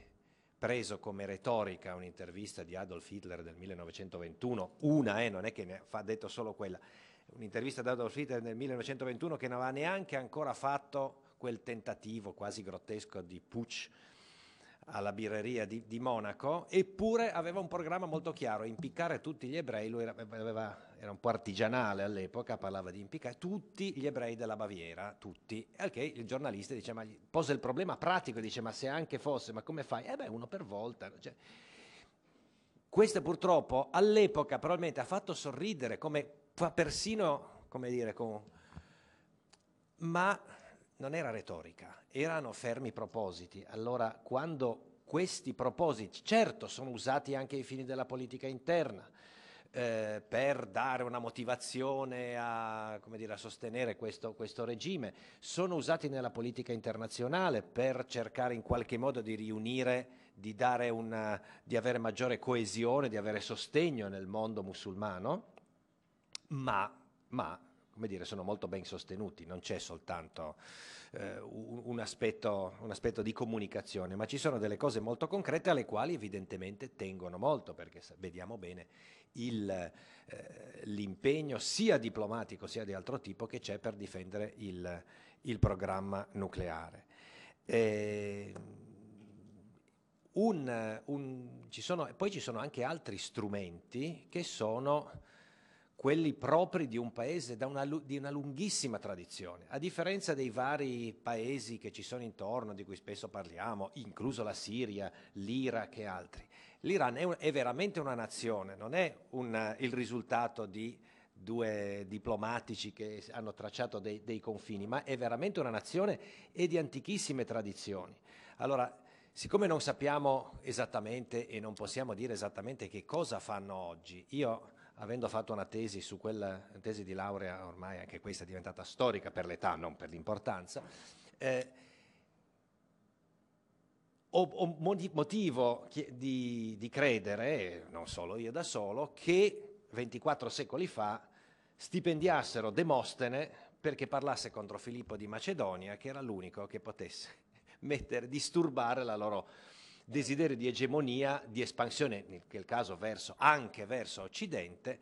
preso come retorica un'intervista di Adolf Hitler del 1921, una, eh, non è che ne ha detto solo quella, un'intervista ad Adolf Hitler nel 1921 che non aveva neanche ancora fatto quel tentativo quasi grottesco di putsch alla birreria di, di, Monaco, eppure aveva un programma molto chiaro, impiccare tutti gli ebrei, lui era, aveva, era un po' artigianale all'epoca, parlava di impiccare tutti gli ebrei della Baviera, tutti, al che il giornalista dice, ma, posa il problema pratico, dice ma se anche fosse, ma come fai? Eh beh, uno per volta. Cioè, questo purtroppo all'epoca probabilmente ha fatto sorridere, come fa persino, come dire, con... ma non era retorica, erano fermi propositi. Allora, quando questi propositi, certo, sono usati anche ai fini della politica interna, eh, per dare una motivazione a, come dire, a sostenere questo, questo, regime, sono usati nella politica internazionale per cercare in qualche modo di riunire, di, dare una, di avere maggiore coesione, di avere sostegno nel mondo musulmano, ma, ma come dire, sono molto ben sostenuti, non c'è soltanto eh, un, aspetto, un, aspetto, di comunicazione, ma ci sono delle cose molto concrete alle quali evidentemente tengono molto, perché vediamo bene il, eh, l'impegno sia diplomatico sia di altro tipo che c'è per difendere il, il programma nucleare. Eh, un, poi ci sono anche altri strumenti che sono quelli propri di un paese da una, di una lunghissima tradizione, a differenza dei vari paesi che ci sono intorno, di cui spesso parliamo, incluso la Siria, l'Iraq e altri. L'Iran è, un, è veramente una nazione, non è un, il risultato di due diplomatici che hanno tracciato dei, dei confini, ma è veramente una nazione e di antichissime tradizioni. Allora, siccome non sappiamo esattamente e non possiamo dire esattamente che cosa fanno oggi, io avendo fatto una tesi su quella tesi di laurea, ormai anche questa è diventata storica per l'età, non per l'importanza, eh, ho, ho motivo di, di credere, non solo io da solo, che 24 secoli fa stipendiassero Demostene perché parlasse contro Filippo di Macedonia, che era l'unico che potesse mettere, disturbare la loro desiderio di egemonia, di espansione, nel quel caso verso, anche verso Occidente,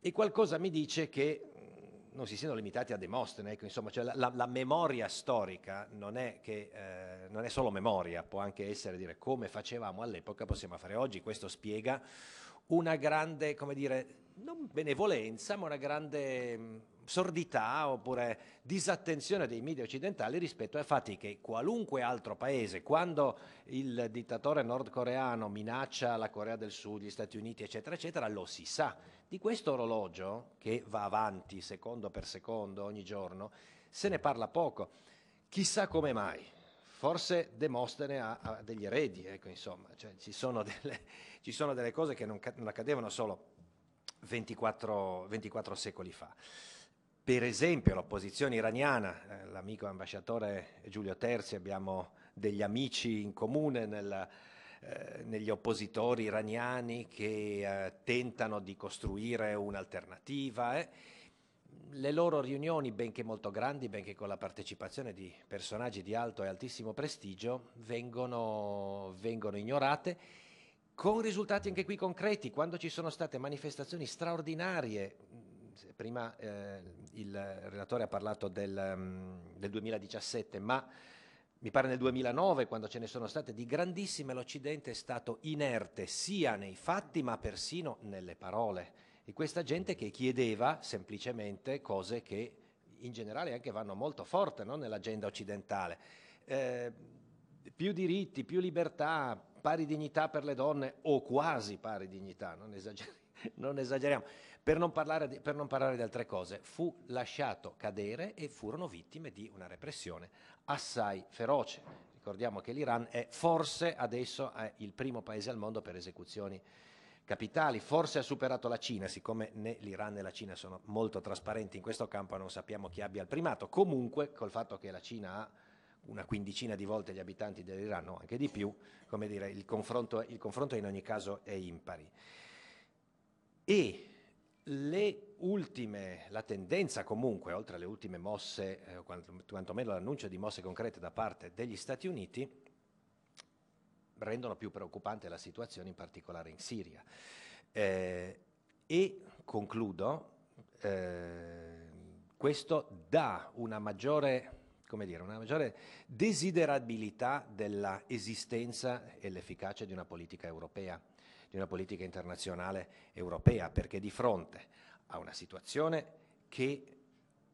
e qualcosa mi dice che mm, non si siano limitati a Demostene, ecco, insomma, cioè la, la, memoria storica non è, che, eh, non è solo memoria, può anche essere dire come facevamo all'epoca, possiamo fare oggi, questo spiega una grande, come dire, non benevolenza, ma una grande mm, sordità oppure disattenzione dei media occidentali rispetto ai fatti che qualunque altro paese, quando il dittatore nordcoreano minaccia la Corea del Sud, gli Stati Uniti, eccetera, eccetera, lo si sa. Di questo orologio, che va avanti secondo per secondo ogni giorno, se ne parla poco. Chissà come mai. Forse Demostene ha, degli eredi, ecco, insomma, cioè, ci, sono delle, ci, sono delle, cose che non, non accadevano solo 24, 24 secoli fa per esempio l'opposizione iraniana, eh, l'amico ambasciatore Giulio Terzi, abbiamo degli amici in comune nel, eh, negli oppositori iraniani che eh, tentano di costruire un'alternativa. Eh. Le loro riunioni, benché molto grandi, benché con la partecipazione di personaggi di alto e altissimo prestigio, vengono, vengono ignorate con risultati anche qui concreti. Quando ci sono state manifestazioni straordinarie prima eh, il relatore ha parlato del, mm, del 2017, ma mi pare nel 2009, quando ce ne sono state di grandissime, l'Occidente è stato inerte sia nei fatti ma persino nelle parole di questa gente che chiedeva semplicemente cose che in generale anche vanno molto forte no? nell'agenda occidentale. Eh, più diritti, più libertà, pari dignità per le donne o quasi pari dignità, non, esager- non esageriamo. Per non, parlare di, per non parlare di altre cose, fu lasciato cadere e furono vittime di una repressione assai feroce. Ricordiamo che l'Iran è forse adesso è il primo paese al mondo per esecuzioni capitali, forse ha superato la Cina, siccome né l'Iran né la Cina sono molto trasparenti in questo campo, non sappiamo chi abbia il primato. Comunque, col fatto che la Cina ha una quindicina di volte gli abitanti dell'Iran, no, anche di più, come dire, il confronto, il confronto in ogni caso è impari. E le ultime, la tendenza comunque, oltre alle ultime mosse, eh, quantomeno l'annuncio di mosse concrete da parte degli Stati Uniti, rendono più preoccupante la situazione in particolare in Siria. Eh, e concludo, eh, questo dà una maggiore, dire, una maggiore desiderabilità dell'esistenza e l'efficacia di una politica europea di una politica internazionale europea, perché di fronte a una situazione che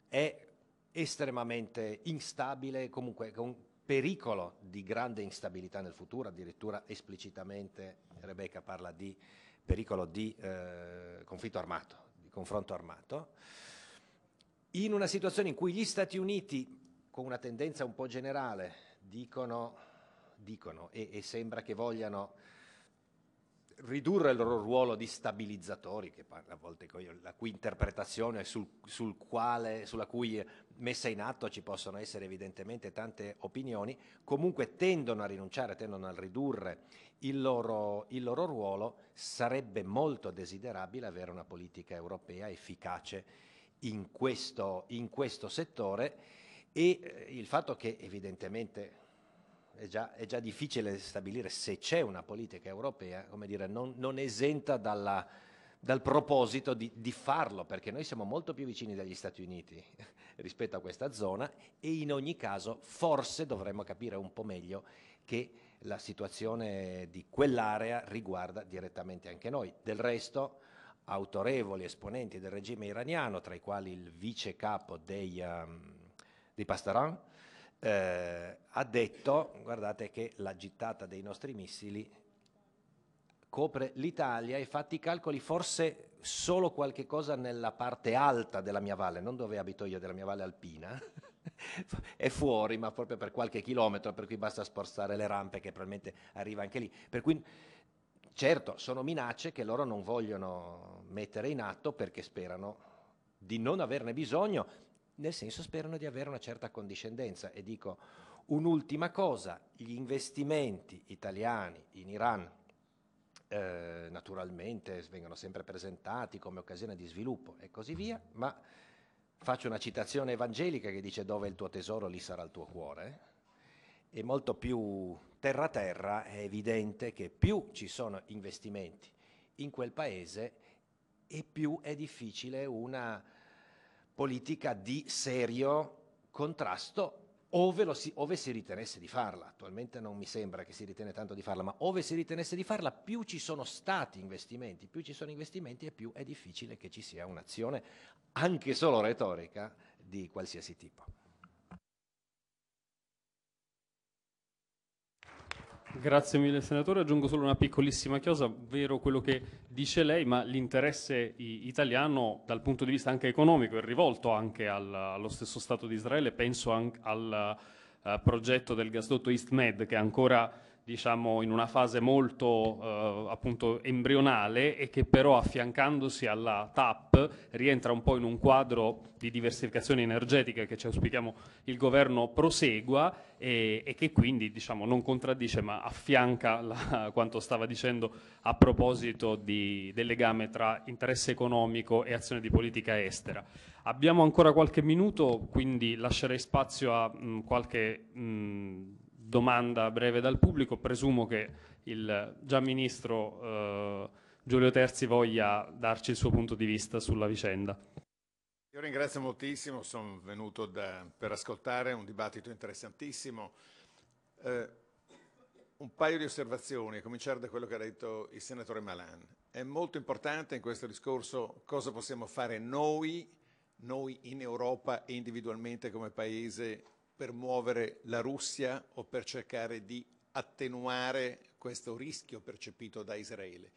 è estremamente instabile, comunque con pericolo di grande instabilità nel futuro, addirittura esplicitamente Rebecca parla di pericolo di eh, conflitto armato, di confronto armato, in una situazione in cui gli Stati Uniti, con una tendenza un po' generale, dicono, dicono e, e sembra che vogliano ridurre il loro ruolo di stabilizzatori, che a volte la cui interpretazione sul, sul quale, sulla cui messa in atto ci possono essere evidentemente tante opinioni, comunque tendono a rinunciare, tendono a ridurre il loro, il loro ruolo, sarebbe molto desiderabile avere una politica europea efficace in questo, in questo settore e eh, il fatto che evidentemente è già, è già, difficile stabilire se c'è una politica europea, come dire, non, non esenta dalla, dal proposito di, di, farlo, perché noi siamo molto più vicini dagli Stati Uniti rispetto a questa zona e in ogni caso forse dovremmo capire un po' meglio che la situazione di quell'area riguarda direttamente anche noi. Del resto autorevoli esponenti del regime iraniano, tra i quali il vice capo dei, um, dei Pastaran, eh, ha detto, guardate che la gittata dei nostri missili copre l'Italia e fatti i calcoli forse solo qualche cosa nella parte alta della mia valle, non dove abito io, della mia valle alpina, è fuori, ma proprio per qualche chilometro, per cui basta sporzare le rampe che probabilmente arriva anche lì. Per cui, certo, sono minacce che loro non vogliono mettere in atto perché sperano di non averne bisogno nel senso sperano di avere una certa condiscendenza. E dico un'ultima cosa, gli investimenti italiani in Iran eh, naturalmente vengono sempre presentati come occasione di sviluppo e così via, ma faccio una citazione evangelica che dice dove il tuo tesoro lì sarà il tuo cuore. E molto più terra terra è evidente che più ci sono investimenti in quel paese e più è difficile una politica di serio contrasto ove, si, ove si ritenesse di farla. Attualmente non mi sembra che si ritene tanto di farla, ma ove si ritenesse di farla, più ci sono stati investimenti, più ci sono investimenti e più è difficile che ci sia un'azione anche solo retorica di qualsiasi tipo. Grazie mille senatore, aggiungo solo una piccolissima chiosa, vero quello che dice lei, ma l'interesse italiano dal punto di vista anche economico è rivolto anche al, allo stesso Stato di Israele, penso anche al uh, progetto del gasdotto East Med che ancora diciamo, in una fase molto eh, appunto embrionale e che però affiancandosi alla TAP rientra un po' in un quadro di diversificazione energetica che ci auspichiamo il governo prosegua e, e che quindi diciamo, non contraddice ma affianca la, quanto stava dicendo a proposito di, del legame tra interesse economico e azione di politica estera. Abbiamo ancora qualche minuto, quindi lascerei spazio a mh, mm, qualche... Mh, mm, domanda breve dal pubblico, presumo che il già ministro eh, Giulio Terzi voglia darci il suo punto di vista sulla vicenda. Io ringrazio moltissimo, sono venuto da, per ascoltare un dibattito interessantissimo. Eh, un paio di osservazioni, a cominciare da quello che ha detto il senatore Malan. È molto importante in questo discorso cosa possiamo fare noi, noi in Europa e individualmente come Paese per muovere la Russia o per cercare di attenuare questo rischio percepito da Israele.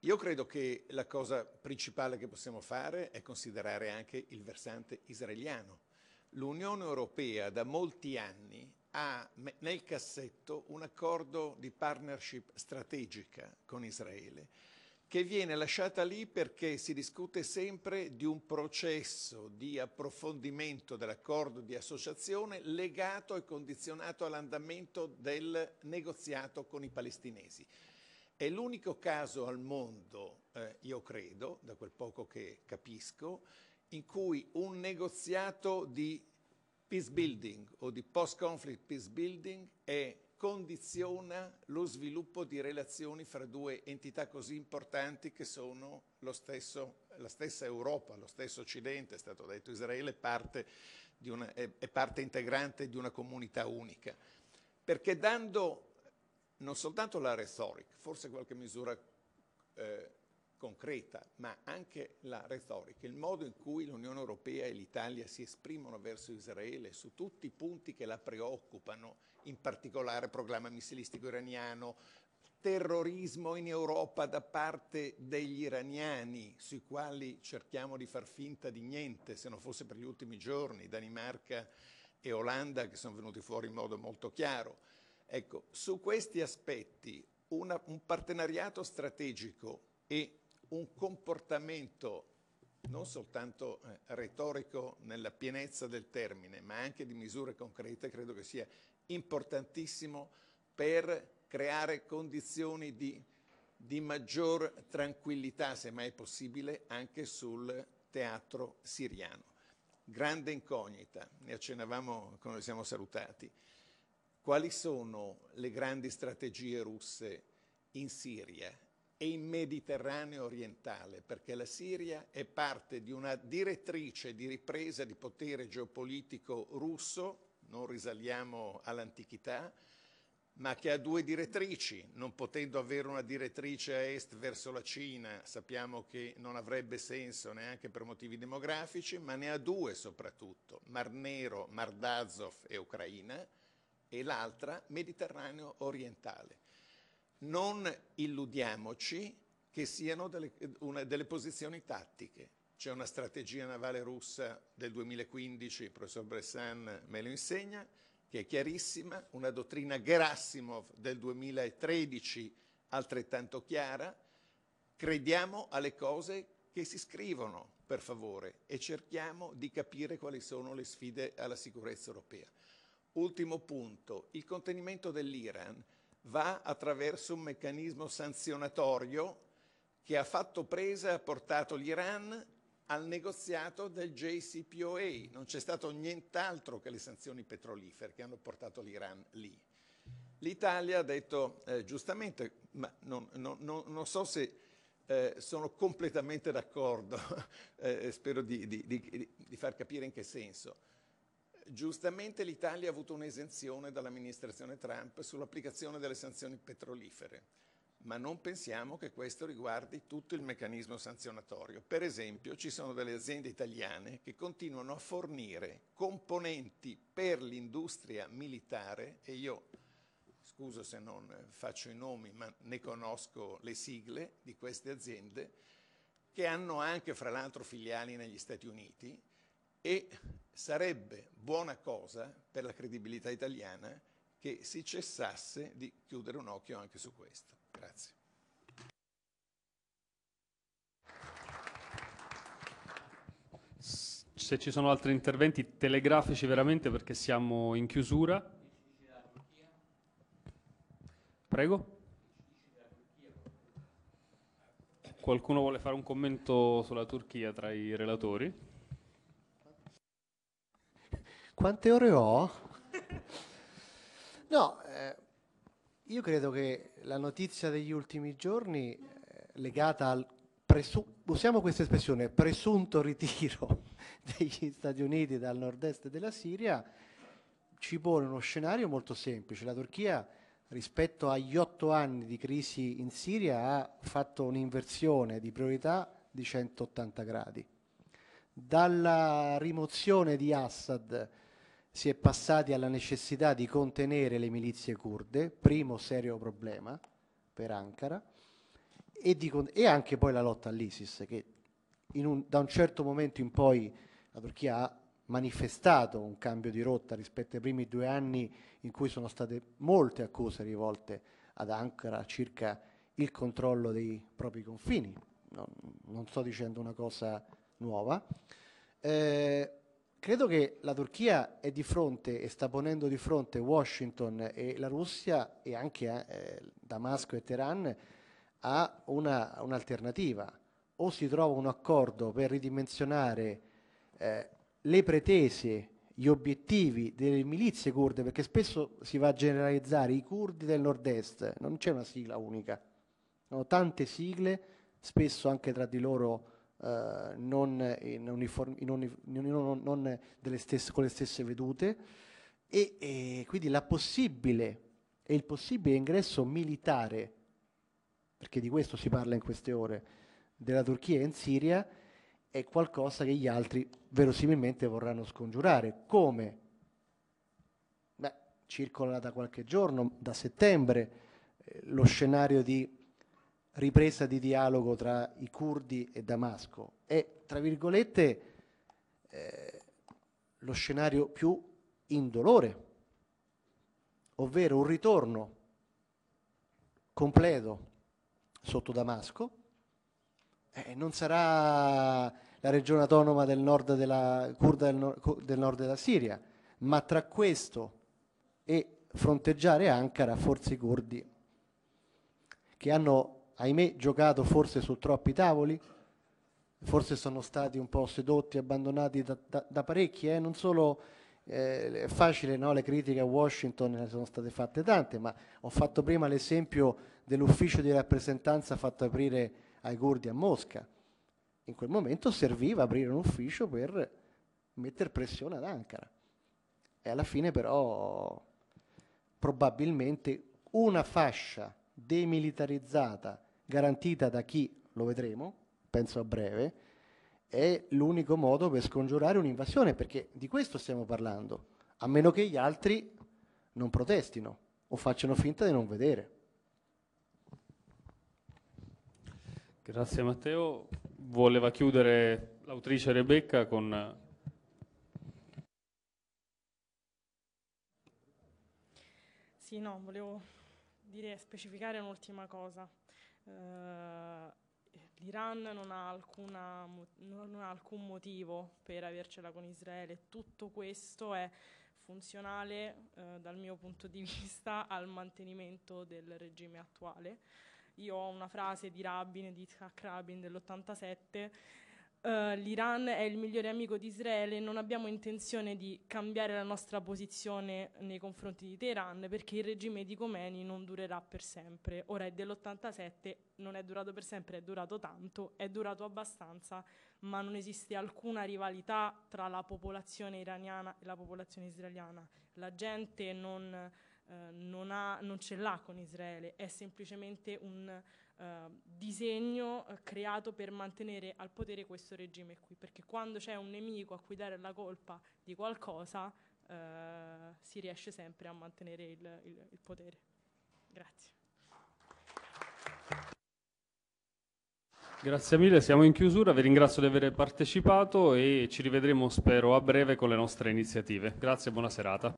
Io credo che la cosa principale che possiamo fare è considerare anche il versante israeliano. L'Unione Europea da molti anni ha nel cassetto un accordo di partnership strategica con Israele che viene lasciata lì perché si discute sempre di un processo di approfondimento dell'accordo di associazione legato e condizionato all'andamento del negoziato con i palestinesi. È l'unico caso al mondo, eh, io credo, da quel poco che capisco, in cui un negoziato di peace building o di post-conflict peace building è condiziona lo sviluppo di relazioni fra due entità così importanti che sono stesso, la stessa Europa, lo stesso Occidente, è stato detto Israele, è parte, una, è, è parte integrante di una comunità unica. Perché dando non soltanto la retorica, forse qualche misura eh, concreta, ma anche la retorica, il modo in cui l'Unione Europea e l'Italia si esprimono verso Israele su tutti i punti che la preoccupano, in particolare programma missilistico iraniano, terrorismo in Europa da parte degli iraniani, sui quali cerchiamo di far finta di niente, se non fosse per gli ultimi giorni, Danimarca e Olanda che sono venuti fuori in modo molto chiaro. Ecco, su questi aspetti una, un partenariato strategico e un comportamento non soltanto eh, retorico nella pienezza del termine, ma anche di misure concrete, credo che sia importantissimo per creare condizioni di, di maggior tranquillità, se mai possibile, anche sul teatro siriano. Grande incognita, ne accennavamo quando ci siamo salutati. Quali sono le grandi strategie russe in Siria e in Mediterraneo orientale? Perché la Siria è parte di una direttrice di ripresa di potere geopolitico russo non risaliamo all'antichità, ma che ha due direttrici, non potendo avere una direttrice a est verso la Cina, sappiamo che non avrebbe senso neanche per motivi demografici, ma ne ha due soprattutto, Mar Nero, Mar d'Azov e Ucraina, e l'altra Mediterraneo orientale. Non illudiamoci che siano delle, una, delle posizioni tattiche, c'è una strategia navale russa del 2015, il professor Bressan me lo insegna, che è chiarissima, una dottrina Gerasimov del 2013 altrettanto chiara. Crediamo alle cose che si scrivono, per favore, e cerchiamo di capire quali sono le sfide alla sicurezza europea. Ultimo punto, il contenimento dell'Iran va attraverso un meccanismo sanzionatorio che ha fatto presa ha portato l'Iran al negoziato del JCPOA, non c'è stato nient'altro che le sanzioni petrolifere che hanno portato l'Iran lì. L'Italia ha detto eh, giustamente, ma non, non, non, non so se eh, sono completamente d'accordo, eh, spero di, di, di, di far capire in che senso. Giustamente l'Italia ha avuto un'esenzione dall'amministrazione Trump sull'applicazione delle sanzioni petrolifere ma non pensiamo che questo riguardi tutto il meccanismo sanzionatorio. Per esempio ci sono delle aziende italiane che continuano a fornire componenti per l'industria militare e io scuso se non faccio i nomi ma ne conosco le sigle di queste aziende che hanno anche fra l'altro filiali negli Stati Uniti e sarebbe buona cosa per la credibilità italiana che si cessasse di chiudere un occhio anche su questo. Grazie. Se ci sono altri interventi telegrafici veramente perché siamo in chiusura. Prego. Qualcuno vuole fare un commento sulla Turchia tra i relatori? Quante ore ho? No, eh, io credo che la notizia degli ultimi giorni eh, legata al usiamo questa espressione, presunto ritiro degli Stati Uniti dal nord-est della Siria, ci pone uno scenario molto semplice. La Turchia rispetto agli otto anni di crisi in Siria ha fatto un'inversione di priorità di 180 gradi. Dalla rimozione di Assad si è passati alla necessità di contenere le milizie kurde, primo serio problema per Ankara, e, di, e anche poi la lotta all'ISIS, che un, da un certo momento in poi la Turchia ha manifestato un cambio di rotta rispetto ai primi due anni in cui sono state molte accuse rivolte ad Ankara circa il controllo dei propri confini. non, non sto dicendo una cosa nuova. Eh, Credo che la Turchia è di fronte e sta ponendo di fronte Washington e la Russia e anche eh, Damasco e Teheran a un'alternativa. o si trova un accordo per ridimensionare eh, le pretese, gli obiettivi delle milizie kurde, perché spesso si va a generalizzare i kurdi del nord-est, non c'è una sigla unica, sono tante sigle, spesso anche tra di loro eh, non, in uniform, in un, non, non stesse, con le stesse vedute e, e quindi la possibile e il possibile ingresso militare, perché di questo si parla in queste ore, della Turchia in Siria è qualcosa che gli altri verosimilmente vorranno scongiurare. Come? Beh, circola da qualche giorno, da settembre, eh, lo scenario di ripresa di dialogo tra i curdi e Damasco. È, tra virgolette, eh, lo scenario più indolore, ovvero un ritorno completo sotto Damasco. Eh, non sarà la regione autonoma del nord della, curda del, del nord della Siria, ma tra questo e fronteggiare Ankara forse i curdi che hanno ahimè, giocato forse su troppi tavoli, forse sono stati un po' sedotti, abbandonati da, da, da parecchi, eh? non solo eh, è facile no? le critiche a Washington, ne sono state fatte tante, ma ho fatto prima l'esempio dell'ufficio di rappresentanza fatto aprire ai curdi a Mosca. In quel momento serviva aprire un ufficio per mettere pressione ad Ankara. E alla fine però probabilmente una fascia demilitarizzata garantita da chi lo vedremo, penso a breve, è l'unico modo per scongiurare un'invasione, perché di questo stiamo parlando, a meno che gli altri non protestino o facciano finta di non vedere. Grazie Matteo. Voleva chiudere l'autrice Rebecca con... Sì, no, volevo dire, specificare un'ultima cosa. Eh, L'Iran non ha, alcuna, non ha alcun motivo per avercela con Israele, tutto questo è funzionale eh, dal mio punto di vista al mantenimento del regime attuale. Io ho una frase di Rabin, di Itzhak Rabin dell'87, eh, l'Iran è il migliore amico di Israele e non abbiamo intenzione di cambiare la nostra posizione nei confronti di Teheran perché il regime di Khomeini non durerà per sempre. Ora è dell'87, non è durato per sempre, è durato tanto, è durato abbastanza, ma non esiste alcuna rivalità tra la popolazione iraniana e la popolazione israeliana. La gente non eh, non, ha, non, ce l'ha con Israele, è semplicemente un eh, disegno eh, creato per mantenere al potere questo regime qui, perché quando c'è un nemico a cui dare la colpa di qualcosa eh, si riesce sempre a mantenere il, il, il potere. Grazie. Grazie mille, siamo in chiusura, vi ringrazio di aver partecipato e ci rivedremo spero a breve con le nostre iniziative. Grazie e buona serata.